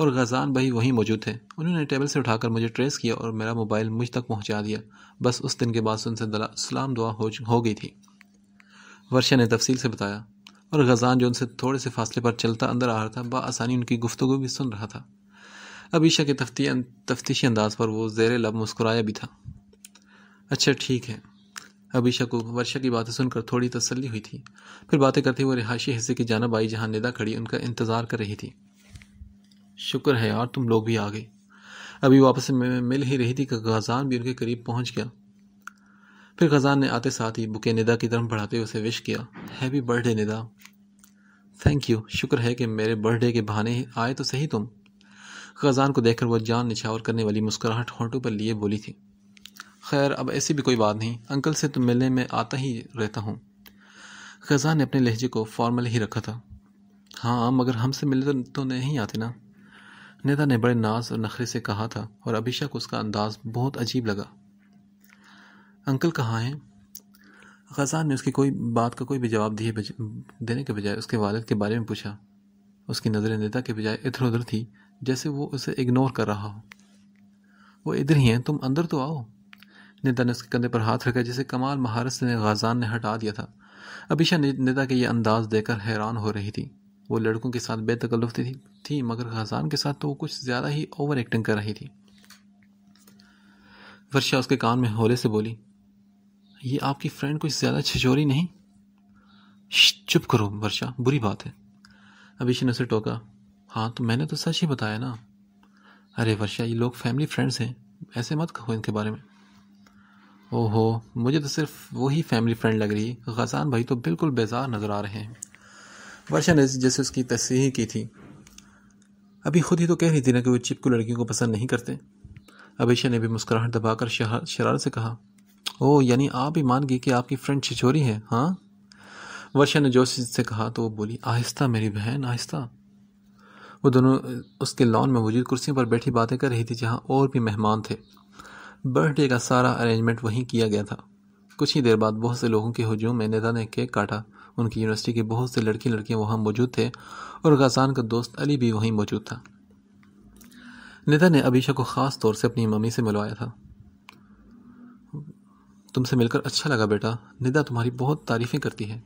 और गजान भाई वहीं मौजूद थे उन्होंने टेबल से उठाकर मुझे ट्रेस किया और मेरा मोबाइल मुझ तक पहुंचा दिया बस उस दिन के बाद उनसे सलाम दुआ हो, हो गई थी वर्षा ने तफसील से बताया और गजान जो उनसे थोड़े से फासले पर चलता अंदर आ रहा था बसानी उनकी गुफ्तु भी सुन रहा था अबीशा के तफ्ती तफ्तीशी अंदाज पर वो जेर लब मुस्कुराया भी था अच्छा ठीक है अभिषा को वर्षा की बातें सुनकर थोड़ी तसल्ली हुई थी फिर बातें करते हुए रिहायशी हिस्से की जानब आई जहाँ निदा खड़ी उनका इंतज़ार कर रही थी शुक्र है यार तुम लोग भी आ गए अभी वापस में मिल ही रही थी कि गजान भी उनके करीब पहुँच गया फिर खजान ने आते साथ ही बुके निदा की तरफ बढ़ाते हुए उसे विश किया happy birthday Nida thank you शुक्र है कि मेरे बर्थडे के बहाने आए तो सही तुम खजान को देखकर वह जान निछावर करने वाली मुस्कुराहट होंठों पर लिए बोली थी खैर अब ऐसी भी कोई बात नहीं अंकल से तो मिलने में आता ही रहता हूँ खजा ने अपने लहजे को फॉर्मल ही रखा था हाँ मगर हमसे मिलने तो, तो नहीं आते ना नेता ने बड़े नाज और नखरे से कहा था और अभिषा को उसका अंदाज बहुत अजीब लगा अंकल कहाँ हैं खजान ने उसकी कोई बात का कोई भी जवाब दिए देने के बजाय उसके वालद के बारे में पूछा उसकी नज़रें नेता के बजाय इधर उधर थी जैसे वो उसे इग्नोर कर रहा हो वो इधर ही हैं तुम अंदर तो आओ निदा ने उसके कंधे पर हाथ रखा जिसे कमाल महारत से गाजान ने हटा दिया था अभिशा निदा के ये अंदाज देकर हैरान हो रही थी वो लड़कों के साथ बेतकल्लुफ थी, थी मगर गज़ान के साथ तो वो कुछ ज़्यादा ही ओवर एक्टिंग कर रही थी वर्षा उसके कान में होले से बोली ये आपकी फ्रेंड कुछ ज़्यादा छिचोरी नहीं चुप करो वर्षा बुरी बात है अभिषेक ने उसे टोका हाँ तो मैंने तो सच ही बताया ना अरे वर्षा ये लोग फैमिली फ्रेंड्स हैं ऐसे मत कहो इनके बारे में ओहो मुझे तो सिर्फ वही फैमिली फ्रेंड लग रही गसान भाई तो बिल्कुल बेजार नज़र आ रहे हैं वर्षा ने जैसे उसकी तस्ह की थी अभी खुद ही तो कह रही थी ना कि वो चिपकू लड़कियों को पसंद नहीं करते अभिषा ने भी मुस्कुराहट दबाकर शरार से कहा ओह यानी आप ही मान गई कि आपकी फ्रेंड छिछोरी है हाँ वर्षा ने जोश से कहा तो वो बोली आहिस्ता मेरी बहन आहिस्ता वो दोनों उसके लॉन में मौजूद कुर्सियों पर बैठी बातें कर रही थी जहाँ और भी मेहमान थे बर्थडे का सारा अरेंजमेंट वहीं किया गया था कुछ ही देर बाद बहुत से लोगों के हजूम में नेता ने केक काटा उनकी यूनिवर्सिटी के बहुत से लड़की लड़के वहाँ मौजूद थे और गजान का दोस्त अली भी वहीं मौजूद था नेता ने अभिषा को ख़ास तौर से अपनी मम्मी से मिलवाया था तुमसे मिलकर अच्छा लगा बेटा निदा तुम्हारी बहुत तारीफ़ें करती है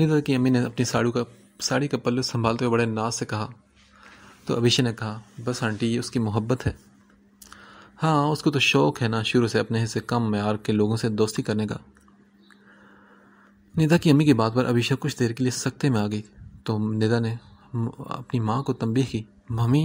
निदा की अम्मी ने अपनी साड़ी का साड़ी का पल्लू संभालते हुए बड़े नाज से कहा तो अभिषा ने कहा बस आंटी ये उसकी मोहब्बत है हाँ उसको तो शौक है ना शुरू से अपने हिस्से कम मैार के लोगों से दोस्ती करने का निदा की अम्मी की बात पर अभिषेक कुछ देर के लिए सख्ते में आ गई तो निदा ने अपनी माँ को तंबी की मम्मी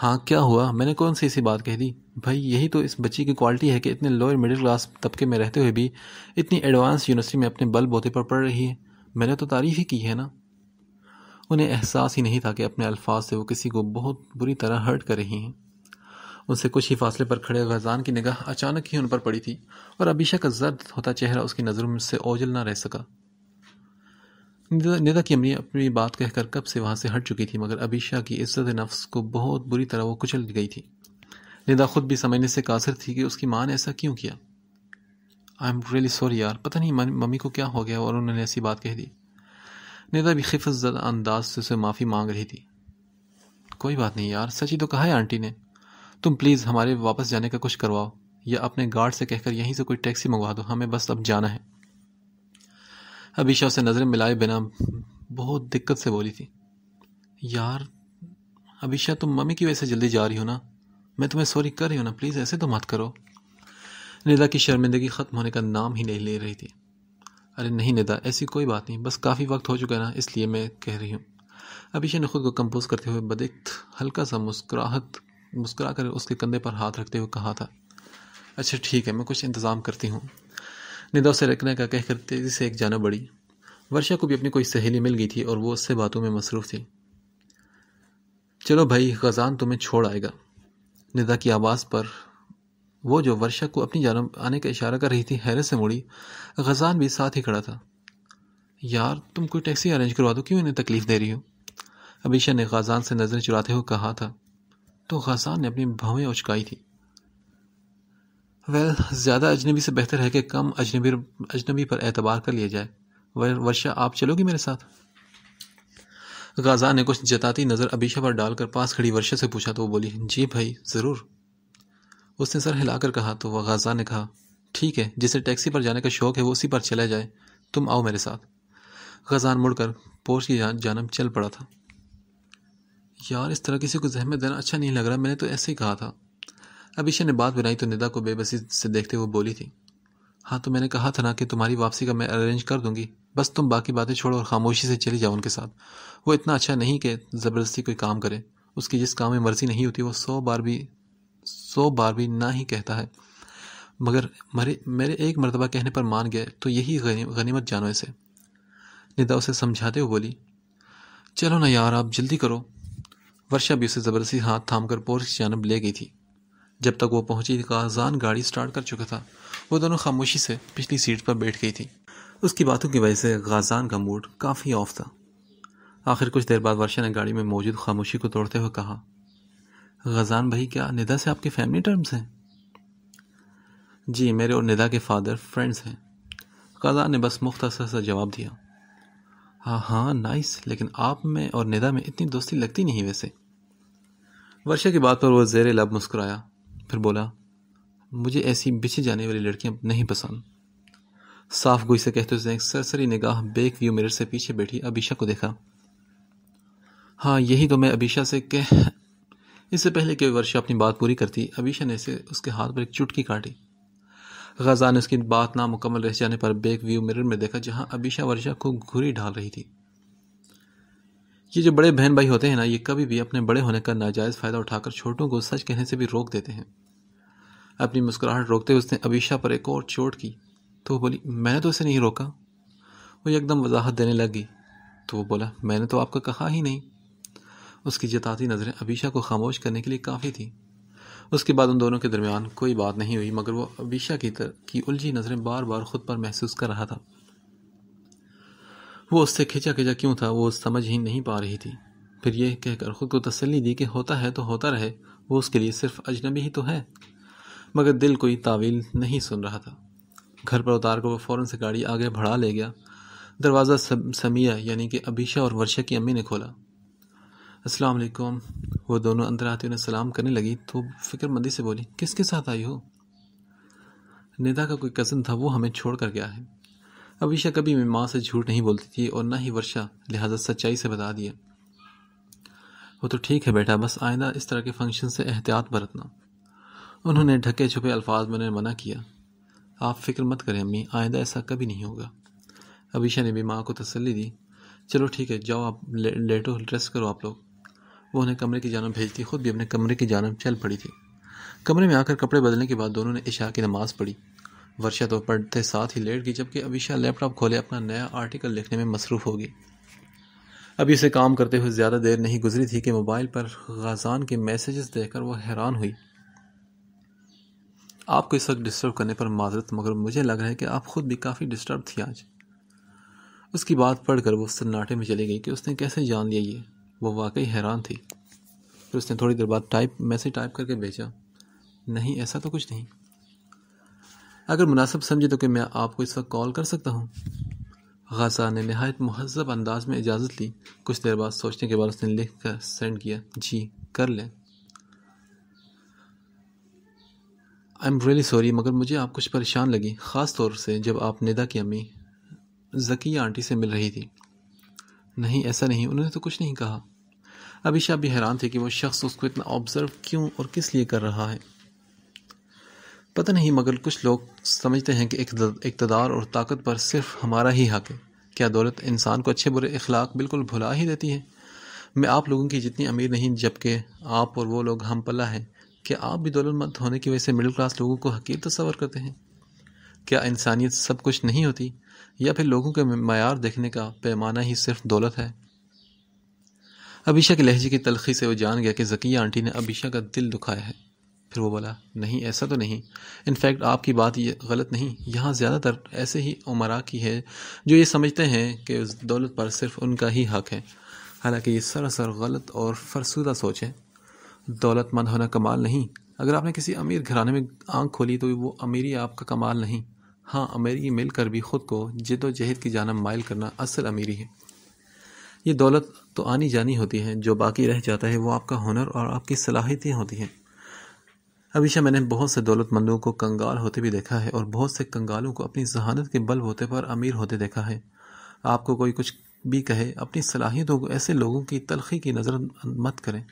हाँ क्या हुआ मैंने कौन सी ऐसी बात कह दी भाई यही तो इस बच्ची की क्वालिटी है कि इतने लोअर मिडिल क्लास तबके में रहते हुए भी इतनी एडवांस यूनिवर्सिटी में अपने बल बोते पर पढ़ रही है मैंने तो तारीफ ही की है ना उन्हें एहसास ही नहीं था कि अपने अल्फाज से वो किसी को बहुत बुरी तरह हर्ट कर रही हैं उनसे कुछ ही फासले पर खड़े गजान की निगाह अचानक ही उन पर पड़ी थी और अबीशा का जर्द होता चेहरा उसकी नज़रों में से ओझल ना रह सका निदा की अम्मी अपनी बात कहकर कब से वहाँ से हट चुकी थी मगर अबीशा की इज्जत नफ्स को बहुत बुरी तरह वो कुचल गई थी निदा खुद भी समझने से कासिर थी कि उसकी माँ ने ऐसा क्यों किया आई एम रियली सॉरी यार पता नहीं मम्मी को क्या हो गया और उन्होंने ऐसी बात कह दी निदा भी खिफ अंदाज से उसे माफ़ी मांग रही थी कोई बात नहीं यार सची तो कहा है आंटी ने तुम प्लीज़ हमारे वापस जाने का कुछ करवाओ या अपने गार्ड से कहकर यहीं से कोई टैक्सी मंगवा दो हमें बस अब जाना है अभिषा उसे नज़रें मिलाए बिना बहुत दिक्कत से बोली थी यार अभिषा तुम मम्मी की वजह से जल्दी जा रही हो ना मैं तुम्हें सॉरी कर रही हूँ ना प्लीज़ ऐसे तो मत करो निदा की शर्मिंदगी ख़त्म होने का नाम ही नहीं ले रही थी अरे नहीं निदा ऐसी कोई बात नहीं बस काफ़ी वक्त हो चुका है ना इसलिए मैं कह रही हूँ अभिषा ने खुद को कंपोज करते हुए बदिक्त हल्का सा मुस्कुराहट मुस्करा कर उसके कंधे पर हाथ रखते हुए कहा था अच्छा ठीक है मैं कुछ इंतज़ाम करती हूँ निदा उसे रखने का कहकर तेज़ी से एक जाना बढ़ी वर्षा को भी अपनी कोई सहेली मिल गई थी और वो उससे बातों में मसरूफ़ थी चलो भाई खजान तुम्हें छोड़ आएगा निदा की आवाज़ पर वो जो वर्षा को अपनी जानब आने का इशारा कर रही थी हैरत से मुड़ी खजान भी साथ ही खड़ा था यार तुम कोई टैक्सी अरेंज करवा दो क्यों इन्हें तकलीफ़ दे रही हो अभिषा ने खजान से नज़रें चुराते हुए कहा था तो खजान ने अपनी भावें उचकाई थी वेल ज़्यादा अजनबी से बेहतर है कि कम अजनबी अजनबी पर एतबार कर लिया जाए वर्षा आप चलोगी मेरे साथ गाजा ने कुछ जताती नज़र अबीशा पर डालकर पास खड़ी वर्षा से पूछा तो वो बोली जी भाई ज़रूर उसने सर हिलाकर कहा तो वह गाजा ने कहा ठीक है जिसे टैक्सी पर जाने का शौक़ है वो उसी पर चला जाए तुम आओ मेरे साथ गजान मुड़कर पोर्च की जानब चल पड़ा था यार इस तरह किसी को जहमत देना अच्छा नहीं लग रहा मैंने तो ऐसे ही कहा था अभिषा ने बात बनाई तो निदा को बेबसी से देखते हुए बोली थी हाँ तो मैंने कहा था ना कि तुम्हारी वापसी का मैं अरेंज कर दूंगी बस तुम बाकी बातें छोड़ो और खामोशी से चली जाओ उनके साथ वो इतना अच्छा नहीं कि ज़बरदस्ती कोई काम करे उसकी जिस काम में मर्जी नहीं होती वो सौ बार भी सौ बार भी ना ही कहता है मगर मरे मेरे एक मरतबा कहने पर मान गए तो यही गनीमत जानो इसे निदा उसे समझाते हुए बोली चलो ना यार आप जल्दी करो वर्षा भी उसे ज़बरदस्ती हाथ थाम कर पोर्च की जानब ले गई थी जब तक वो पहुंची काजान गाड़ी स्टार्ट कर चुका था वो दोनों खामोशी से पिछली सीट पर बैठ गई थी उसकी बातों की वजह से गाजान का मूड काफ़ी ऑफ था आखिर कुछ देर बाद वर्षा ने गाड़ी में मौजूद खामोशी को तोड़ते हुए कहा गजान भाई क्या निदा से आपके फैमिली टर्म्स हैं जी मेरे और निदा के फादर फ्रेंड्स हैं गजान ने बस मुख्तसर सा जवाब दिया हाँ हाँ नाइस लेकिन आप में और निदा में इतनी दोस्ती लगती नहीं वैसे वर्षा की बात पर वह जेर लब मुस्कुराया फिर बोला मुझे ऐसी बिछी जाने वाली लड़कियां नहीं पसंद साफ गोई से कहते हुए सरसरी निगाह बेक व्यू मिरर से पीछे बैठी अभिषा को देखा हाँ यही तो मैं अभिषा से कह इससे पहले कि वर्षा अपनी बात पूरी करती अभिषा ने इसे उसके हाथ पर एक चुटकी काटी गजा ने उसकी बात नामुकम्मल रह जाने पर बेक व्यू मिरर में देखा जहां अबीशा वर्षा को घुरी ढाल रही थी ये जो बड़े बहन भाई होते हैं ना ये कभी भी अपने बड़े होने का नाजायज़ फ़ायदा उठाकर छोटों को सच कहने से भी रोक देते हैं अपनी मुस्कुराहट रोकते हुए उसने अबीशा पर एक और चोट की तो वो बोली मैंने तो उसे नहीं रोका वो एकदम वजाहत देने लगी तो वो बोला मैंने तो आपका कहा ही नहीं उसकी जताती नज़रें अबीशा को खामोश करने के लिए काफ़ी थी उसके बाद उन दोनों के दरमियान कोई बात नहीं हुई मगर वो अबीशा की तर की उलझी नज़रें बार बार खुद पर महसूस कर रहा था वो उससे खिंचा खिंचा क्यों था वो समझ ही नहीं पा रही थी फिर यह कह कहकर खुद को तसल्ली दी कि होता है तो होता रहे वो उसके लिए सिर्फ अजनबी ही तो है मगर दिल कोई तावील नहीं सुन रहा था घर पर उतार कर वह फ़ौर से गाड़ी आगे बढ़ा ले गया दरवाज़ा समिया यानी कि अबीशा और वर्षा की अम्मी ने खोला अस्सलाम वालेकुम वो दोनों अंदर आते उन्हें सलाम करने लगी तो फिक्रमंदी से बोली किसके साथ आई हो नेता का कोई कज़न था वो हमें छोड़ कर गया है अविशा कभी मेरी माँ से झूठ नहीं बोलती थी और ना ही वर्षा लिहाजा सच्चाई से बता दिया वो तो ठीक है बेटा बस आइंदा इस तरह के फंक्शन से एहतियात बरतना उन्होंने ढके छुपे अल्फाज में उन्हें मना किया आप फिक्र मत करें अम्मी आइंदा ऐसा कभी नहीं होगा अविशा ने भी माँ को तसली दी चलो ठीक है जाओ आप ले, लेटो ड्रेस करो आप लोग वो उन्हें कमरे की जानब भेजती खुद भी अपने कमरे की जानब चल पड़ी थी कमरे में आकर कपड़े बदलने के बाद दोनों ने इशा की नमाज़ पढ़ी वर्षा तो पढ़ते साथ ही लेट गई जबकि अविशा लैपटॉप खोले अपना नया आर्टिकल लिखने में मसरूफ़ हो गई अभी इसे काम करते हुए ज़्यादा देर नहीं गुजरी थी कि मोबाइल पर गजान के मैसेजेस देखकर वह हैरान हुई आपको इस वक्त डिस्टर्ब करने पर माजरत मगर मुझे लग रहा है कि आप खुद भी काफ़ी डिस्टर्ब थी आज उसकी बात पढ़कर वो सन्नाटे में चली गई कि उसने कैसे जान लिया ये वो वाकई हैरान थी फिर उसने थोड़ी देर बाद टाइप मैसेज टाइप करके भेजा नहीं ऐसा तो कुछ नहीं अगर मुनासिब समझे तो कि मैं आपको इस वक्त कॉल कर सकता हूँ गजा ने नहायत महजब अंदाज में इजाज़त ली कुछ देर बाद सोचने के बाद उसने लिख कर सेंड किया जी कर लें आई एम रियली सॉरी मगर मुझे आप कुछ परेशान लगी ख़ास तौर से जब आप निदा की अम्मी जकी आंटी से मिल रही थी नहीं ऐसा नहीं उन्होंने तो कुछ नहीं कहा अभिशा भी हैरान थे कि वह शख्स उसको इतना ऑब्जर्व क्यों और किस लिए कर रहा है पता नहीं मगर कुछ लोग समझते हैं कि इकतदार और ताकत पर सिर्फ हमारा ही हक है क्या दौलत इंसान को अच्छे बुरे अखलाक बिल्कुल भुला ही देती है मैं आप लोगों की जितनी अमीर नहीं जबकि आप और वो लोग हम पला हैं क्या आप भी दौलतमंद होने की वजह से मिडिल क्लास लोगों को हकीर तस्वर करते हैं क्या इंसानियत सब कुछ नहीं होती या फिर लोगों के मैार देखने का पैमाना ही सिर्फ दौलत है अभिषा के लहजे की तलखी से वो जान गया कि जकिया आंटी ने अभिशा का दिल दुखाया है फिर वो बोला नहीं ऐसा तो नहीं इनफैक्ट आपकी बात ये गलत नहीं यहाँ ज़्यादातर ऐसे ही उमरा की है जो ये समझते हैं कि उस दौलत पर सिर्फ उनका ही हक है हालांकि ये सरासर गलत और फरसूदा सोच है दौलतमंद होना कमाल नहीं अगर आपने किसी अमीर घराने में आंख खोली तो वो अमीरी आपका कमाल नहीं हाँ अमीरी मिल कर भी ख़ुद को जदोजहद की जानब माइल करना असल अमीरी है ये दौलत तो आनी जानी होती है जो बाकी रह जाता है वो आपका हुनर और आपकी सलाहियतें होती हैं हमेशा मैंने बहुत से दौलतमंदों को कंगाल होते भी देखा है और बहुत से कंगालों को अपनी जहानत के बल होते पर अमीर होते देखा है आपको कोई कुछ भी कहे अपनी सलाहियतों को ऐसे लोगों की तलखी की नज़र मत करें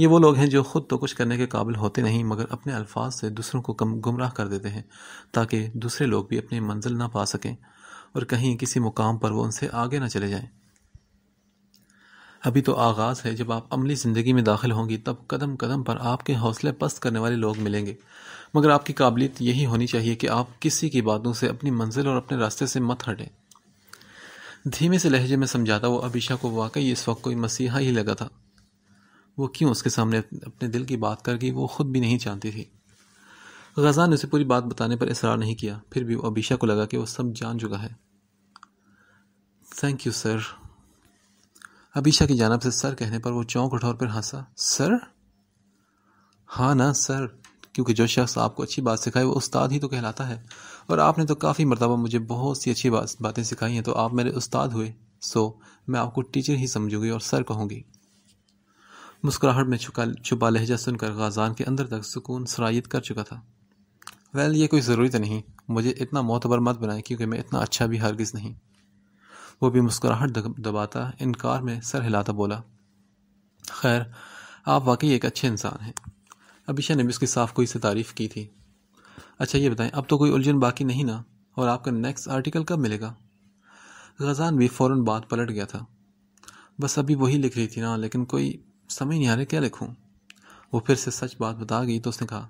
ये वो लोग हैं जो ख़ुद तो कुछ करने के काबिल होते नहीं मगर अपने अल्फाज से दूसरों को कम गुमराह कर देते हैं ताकि दूसरे लोग भी अपनी मंजिल ना पा सकें और कहीं किसी मुकाम पर वो उनसे आगे ना चले जाएं अभी तो आगाज़ है जब आप अमली ज़िंदगी में दाखिल होंगी तब कदम कदम पर आपके हौसले पस्त करने वाले लोग मिलेंगे मगर आपकी काबिलियत यही होनी चाहिए कि आप किसी की बातों से अपनी मंजिल और अपने रास्ते से मत हटें धीमे से लहजे में समझाता वो अभिषा को वाकई इस वक्त कोई मसीहा ही लगा था वो क्यों उसके सामने अपने दिल की बात कर गई वो खुद भी नहीं जानती थी गजा ने उसे पूरी बात बताने पर इसरार नहीं किया फिर भी अबीशा को लगा कि वो सब जान चुका है थैंक यू सर अबीशा की जानब से सर कहने पर वो चौंक उठा और फिर हंसा सर हाँ ना सर क्योंकि जो शख्स आपको अच्छी बात सिखाए वो उस्ताद ही तो कहलाता है और आपने तो काफ़ी मरतबा मुझे बहुत सी अच्छी बात बातें सिखाई हैं तो आप मेरे उस्ताद हुए सो मैं आपको टीचर ही समझूंगी और सर कहूँगी मुस्कुराहट में छुपा छुपा लहजा सुनकर गाजान के अंदर तक सुकून सराइत कर चुका था वैल ये कोई ज़रूरी तो नहीं मुझे इतना मोतबर मत बनाए क्योंकि मैं इतना अच्छा भी हरगिज़ नहीं वो भी मुस्कुराहट दबाता इनकार में सर हिलाता बोला खैर आप वाकई एक अच्छे इंसान हैं अभिषा ने भी उसकी साफ कोई से तारीफ़ की थी अच्छा ये बताएं अब तो कोई उलझन बाकी नहीं ना और आपका नेक्स्ट आर्टिकल कब मिलेगा गजान भी फ़ौर बात पलट गया था बस अभी वही लिख रही थी ना लेकिन कोई समझ नहीं आ रहा क्या लिखूँ वो फिर से सच बात बता गई तो उसने कहा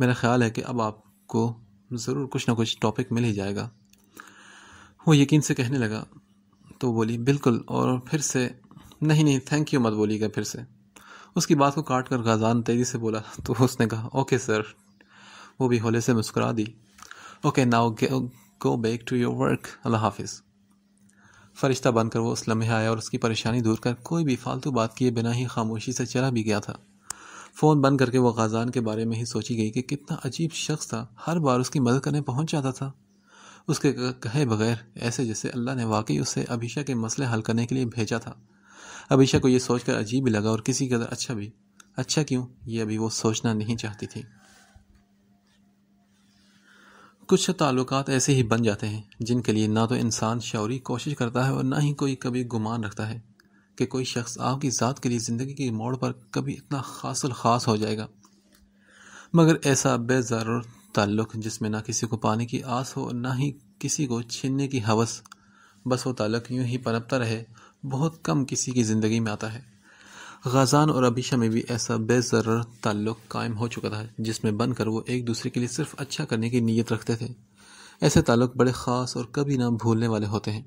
मेरा ख्याल है कि अब आपको ज़रूर कुछ ना कुछ टॉपिक मिल ही जाएगा वो यकीन से कहने लगा तो बोली बिल्कुल और फिर से नहीं नहीं थैंक यू मत बोलिएगा फिर से उसकी बात को काट कर गाजान तेज़ी से बोला तो उसने कहा ओके सर वो भी होले से मुस्करा दी okay now go back to your work अल्लाह हाफिज़ फरिश्ता बनकर वो उस लम्हे आया और उसकी परेशानी दूर कर कोई भी फालतू बात किए बिना ही खामोशी से चला भी गया था फ़ोन बंद करके वो गाजान के बारे में ही सोची गई कि कितना अजीब शख्स था हर बार उसकी मदद करने पहुंच जाता था उसके कहे बगैर ऐसे जैसे अल्लाह ने वाकई उसे अभिशा के मसले हल करने के लिए भेजा था अभिशा को यह सोचकर अजीब भी लगा और किसी कदर अच्छा भी अच्छा क्यों ये अभी वो सोचना नहीं चाहती थी कुछ ताल्लुक ऐसे ही बन जाते हैं जिनके लिए ना तो इंसान शौरी कोशिश करता है और ना ही कोई कभी गुमान रखता है कि कोई शख्स आपकी ज़ात के लिए ज़िंदगी के मोड़ पर कभी इतना खास खास हो जाएगा मगर ऐसा बेज़रूर ताल्लुक़ जिसमें ना किसी को पाने की आस हो और ना ही किसी को छीनने की हवस बस वो ताल्लुक़ यूँ ही पनपता रहे बहुत कम किसी की ज़िंदगी में आता है गजान और अबीशा में भी ऐसा बेजर ताल्लुक कायम हो चुका था जिसमें बनकर वो एक दूसरे के लिए सिर्फ अच्छा करने की नीयत रखते थे ऐसे ताल्लुक बड़े ख़ास और कभी ना भूलने वाले होते हैं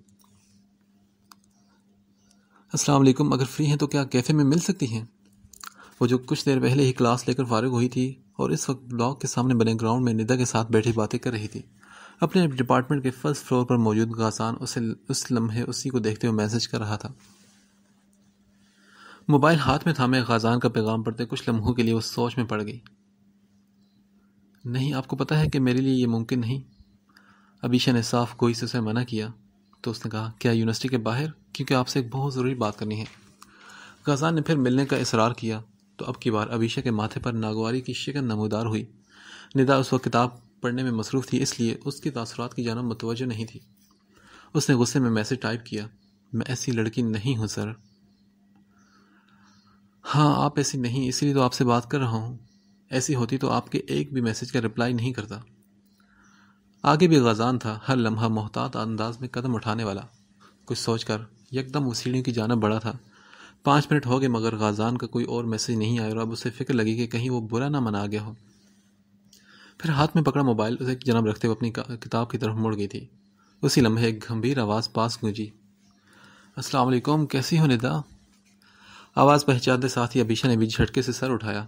अस्सलाम वालेकुम अगर फ्री हैं तो क्या कैफ़े में मिल सकती हैं वो जो कुछ देर पहले ही क्लास लेकर फारग हुई थी और इस वक्त ब्लॉक के सामने बने ग्राउंड में निदा के साथ बैठी बातें कर रही थी अपने डिपार्टमेंट के फर्स्ट फ्लोर पर मौजूद गासान उसे उस लम्हे उसी को देखते हुए मैसेज कर रहा था मोबाइल हाथ में थामे खजान का पैगाम पढ़ते कुछ लम्हों के लिए वो सोच में पड़ गई नहीं आपको पता है कि मेरे लिए ये मुमकिन नहीं अबीशा ने साफ गोई से उसे मना किया तो उसने कहा क्या यूनिवर्सिटी के बाहर क्योंकि आपसे एक बहुत ज़रूरी बात करनी है खजान ने फिर मिलने का इसरार किया तो अब की बार अबीशा के माथे पर नागवारी की शिकन नमोदार हुई निदा उस वक्त किताब पढ़ने में मसरूफ़ थी इसलिए उसके तासरात की जानब मतवजह नहीं थी उसने गुस्से में मैसेज टाइप किया मैं ऐसी लड़की नहीं हूँ सर हाँ आप ऐसी नहीं इसीलिए तो आपसे बात कर रहा हूँ ऐसी होती तो आपके एक भी मैसेज का रिप्लाई नहीं करता आगे भी गजान था हर लम्हा मोहतात अंदाज में कदम उठाने वाला कुछ सोचकर यकदम उस सीढ़ियों की जानब बड़ा था पाँच मिनट हो गए मगर गजान का कोई और मैसेज नहीं आया और अब उसे फिक्र लगी कि कहीं वो बुरा ना मना गया हो फिर हाथ में पकड़ा मोबाइल उसे जनाब रखते हुए अपनी किताब की तरफ मुड़ गई थी उसी लम्हे एक गंभीर आवाज़ पास गूंजी असलकुम कैसी हो निदा आवाज़ पहचानते साथ ही अभिषा ने भी झटके से सर उठाया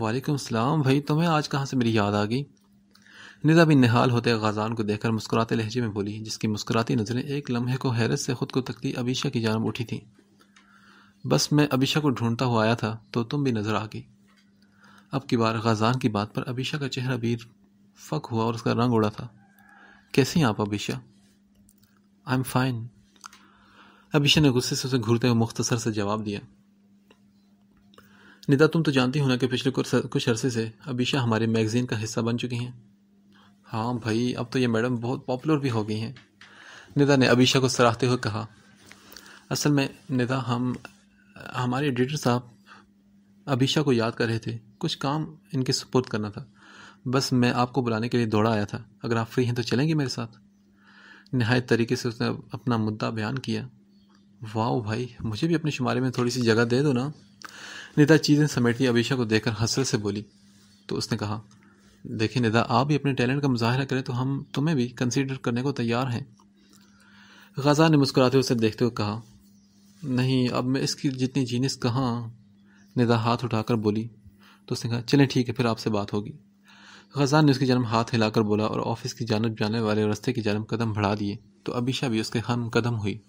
वालेकुम सलाम भाई तुम्हें आज कहाँ से मेरी याद आ गई निदा भी निहाल होते गजान को देखकर मुस्कुराते लहजे में बोली जिसकी मुस्कुराती नज़रें एक लम्हे को हैरत से खुद को तकती अभिषा की जानब उठी थी बस मैं अभिषा को ढूंढता हुआ आया था तो तुम भी नज़र आ गई अब की बार गजान की बात पर अभिषा का चेहरा भी फक हुआ और उसका रंग उड़ा था कैसी हैं आप Abhisha I am fine Abhishek ने गुस्से से उसे घूरते हुए मुख्तसर से जवाब दिया निदा तुम तो जानती हो ना कि पिछले कुछ कुछ अरसे से अभिषा हमारे मैगज़ीन का हिस्सा बन चुकी हैं हाँ भाई अब तो ये मैडम बहुत पॉपुलर भी हो गई हैं निदा ने अभिषा को सराहते हुए कहा असल में निदा हम हमारे एडिटर साहब अभिषा को याद कर रहे थे कुछ काम इनके सुपुर्द करना था बस मैं आपको बुलाने के लिए दौड़ा आया था अगर आप फ्री हैं तो चलेंगे मेरे साथ नहायत तरीके से उसने अपना मुद्दा बयान किया वाह भाई मुझे भी अपने शुमारे में थोड़ी सी जगह दे दो ना निदा चीज़ें समेटती अबीशा को देखकर हसरत से बोली तो उसने कहा देखिए निदा आप भी अपने टैलेंट का मुजाहरा करें तो हम तुम्हें भी कंसीडर करने को तैयार हैं गजा ने मुस्कुराते उसे देखते हुए कहा नहीं अब मैं इसकी जितनी जीनिस कहाँ निदा हाथ उठाकर बोली तो उसने कहा चलें ठीक है फिर आपसे बात होगी गजान ने उसकी जन्म हाथ हिलाकर बोला और ऑफिस की जानब जाने वाले रास्ते की जानब कदम बढ़ा दिए तो अबीशा भी उसके हम कदम हुई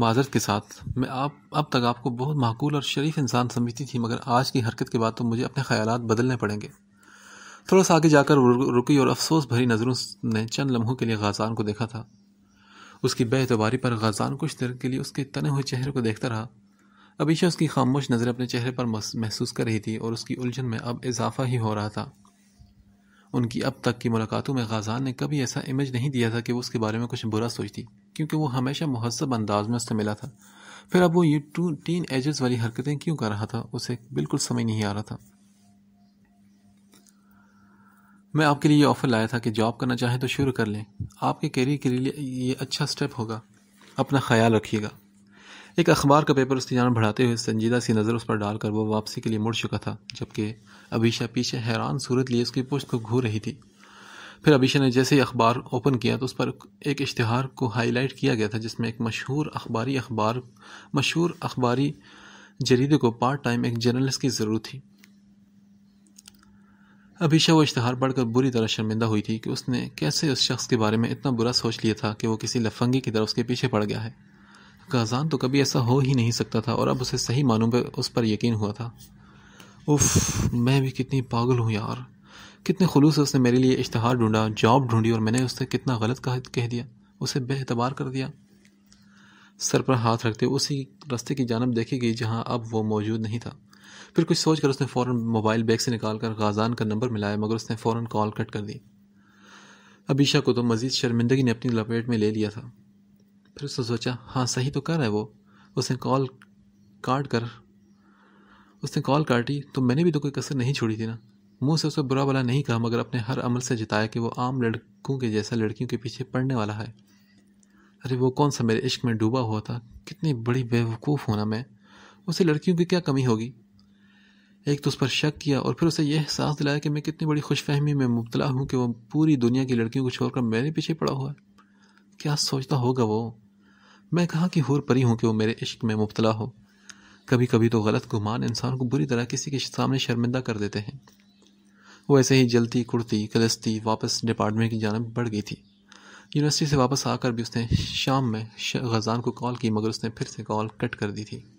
माजरत के साथ मैं आप अब तक आपको बहुत माकूल और शरीफ इंसान समझती थी मगर आज की हरकत के बाद तो मुझे अपने ख्याल बदलने पड़ेंगे थोड़ा सा आगे जाकर रुकी और अफसोस भरी नज़रों ने चंद लम्हों के लिए गजान को देखा था उसकी बेतबारी पर गजान कुछ देर के लिए उसके तने हुए चेहरे को देखता रहा अबीशा उसकी खामोश नज़र अपने चेहरे पर महसूस कर रही थी और उसकी उलझन में अब इजाफा ही हो रहा था उनकी अब तक की मुलाकातों में गाजान ने कभी ऐसा इमेज नहीं दिया था कि वो उसके बारे में कुछ बुरा सोचती क्योंकि वो हमेशा महसब अंदाज में उससे मिला था फिर अब वो ये टू टीन एजेस वाली हरकतें क्यों कर रहा था उसे बिल्कुल समझ नहीं आ रहा था मैं आपके लिए ये ऑफ़र लाया था कि जॉब करना चाहें तो शुरू कर लें आपके करियर के लिए ये अच्छा स्टेप होगा अपना ख्याल रखिएगा एक अखबार का पेपर उसकी जान बढ़ाते हुए संजीदा सी नज़र उस पर डालकर वो वापसी के लिए मुड़ चुका था जबकि अभिषा पीछे हैरान सूरत लिए उसकी पुष्ट को घूर रही थी फिर अभिशा ने जैसे ही अखबार ओपन किया तो उस पर एक इश्तहार को हाईलाइट किया गया था जिसमें एक मशहूर अखबारी अखबार मशहूर अखबारी जरीदे को पार्ट टाइम एक जर्नलिस्ट की ज़रूरत थी अभिषा वो इश्तहार पढ़कर बुरी तरह शर्मिंदा हुई थी कि उसने कैसे उस शख्स के बारे में इतना बुरा सोच लिया था कि वो किसी लफंगी की तरह उसके पीछे पड़ गया है गाजान तो कभी ऐसा हो ही नहीं सकता था और अब उसे सही मानों पर उस पर यकीन हुआ था उफ मैं भी कितनी पागल हूँ यार कितने खलूस उसने मेरे लिए इश्तहार ढूंढा जॉब ढूंढी और मैंने उससे कितना गलत कह कह दिया उसे बेहतबार कर दिया सर पर हाथ रखते उसी रास्ते की जानब देखी गई जहाँ अब वो मौजूद नहीं था फिर कुछ सोच कर उसने फ़ौर मोबाइल बैग से निकाल कर गाजान का नंबर मिलाया मगर उसने फ़ौर कॉल कट कर दी अबीशा को तो मज़ीद शर्मिंदगी ने अपनी लपेट में ले लिया था फिर उसने सोचा हाँ सही तो कर रहा है वो उसने कॉल काट कर उसने कॉल काटी तो मैंने भी तो कोई कसर नहीं छोड़ी थी ना मुंह से उसे बुरा भला नहीं कहा मगर अपने हर अमल से जिताया कि वो आम लड़कों के जैसा लड़कियों के पीछे पड़ने वाला है अरे वो कौन सा मेरे इश्क में डूबा हुआ था कितनी बड़ी बेवकूफ़ होना मैं उसे लड़कियों की क्या कमी होगी एक तो उस पर शक किया और फिर उसे यह एहसास दिलाया कि मैं कितनी बड़ी खुशफहमी में मुबतला हूँ कि वो पूरी दुनिया की लड़कियों को छोड़कर मेरे पीछे पड़ा हुआ है क्या सोचता होगा वो मैं कहा कि हूर परी हूँ कि वो मेरे इश्क में मुबतला हो कभी कभी तो गलत गुमान इंसान को बुरी तरह किसी के सामने शर्मिंदा कर देते हैं वो ऐसे ही जलती कुड़ती कलस्ती वापस डिपार्टमेंट की जानब बढ़ गई थी यूनिवर्सिटी से वापस आकर भी उसने शाम में गजान को कॉल की मगर उसने फिर से कॉल कट कर दी थी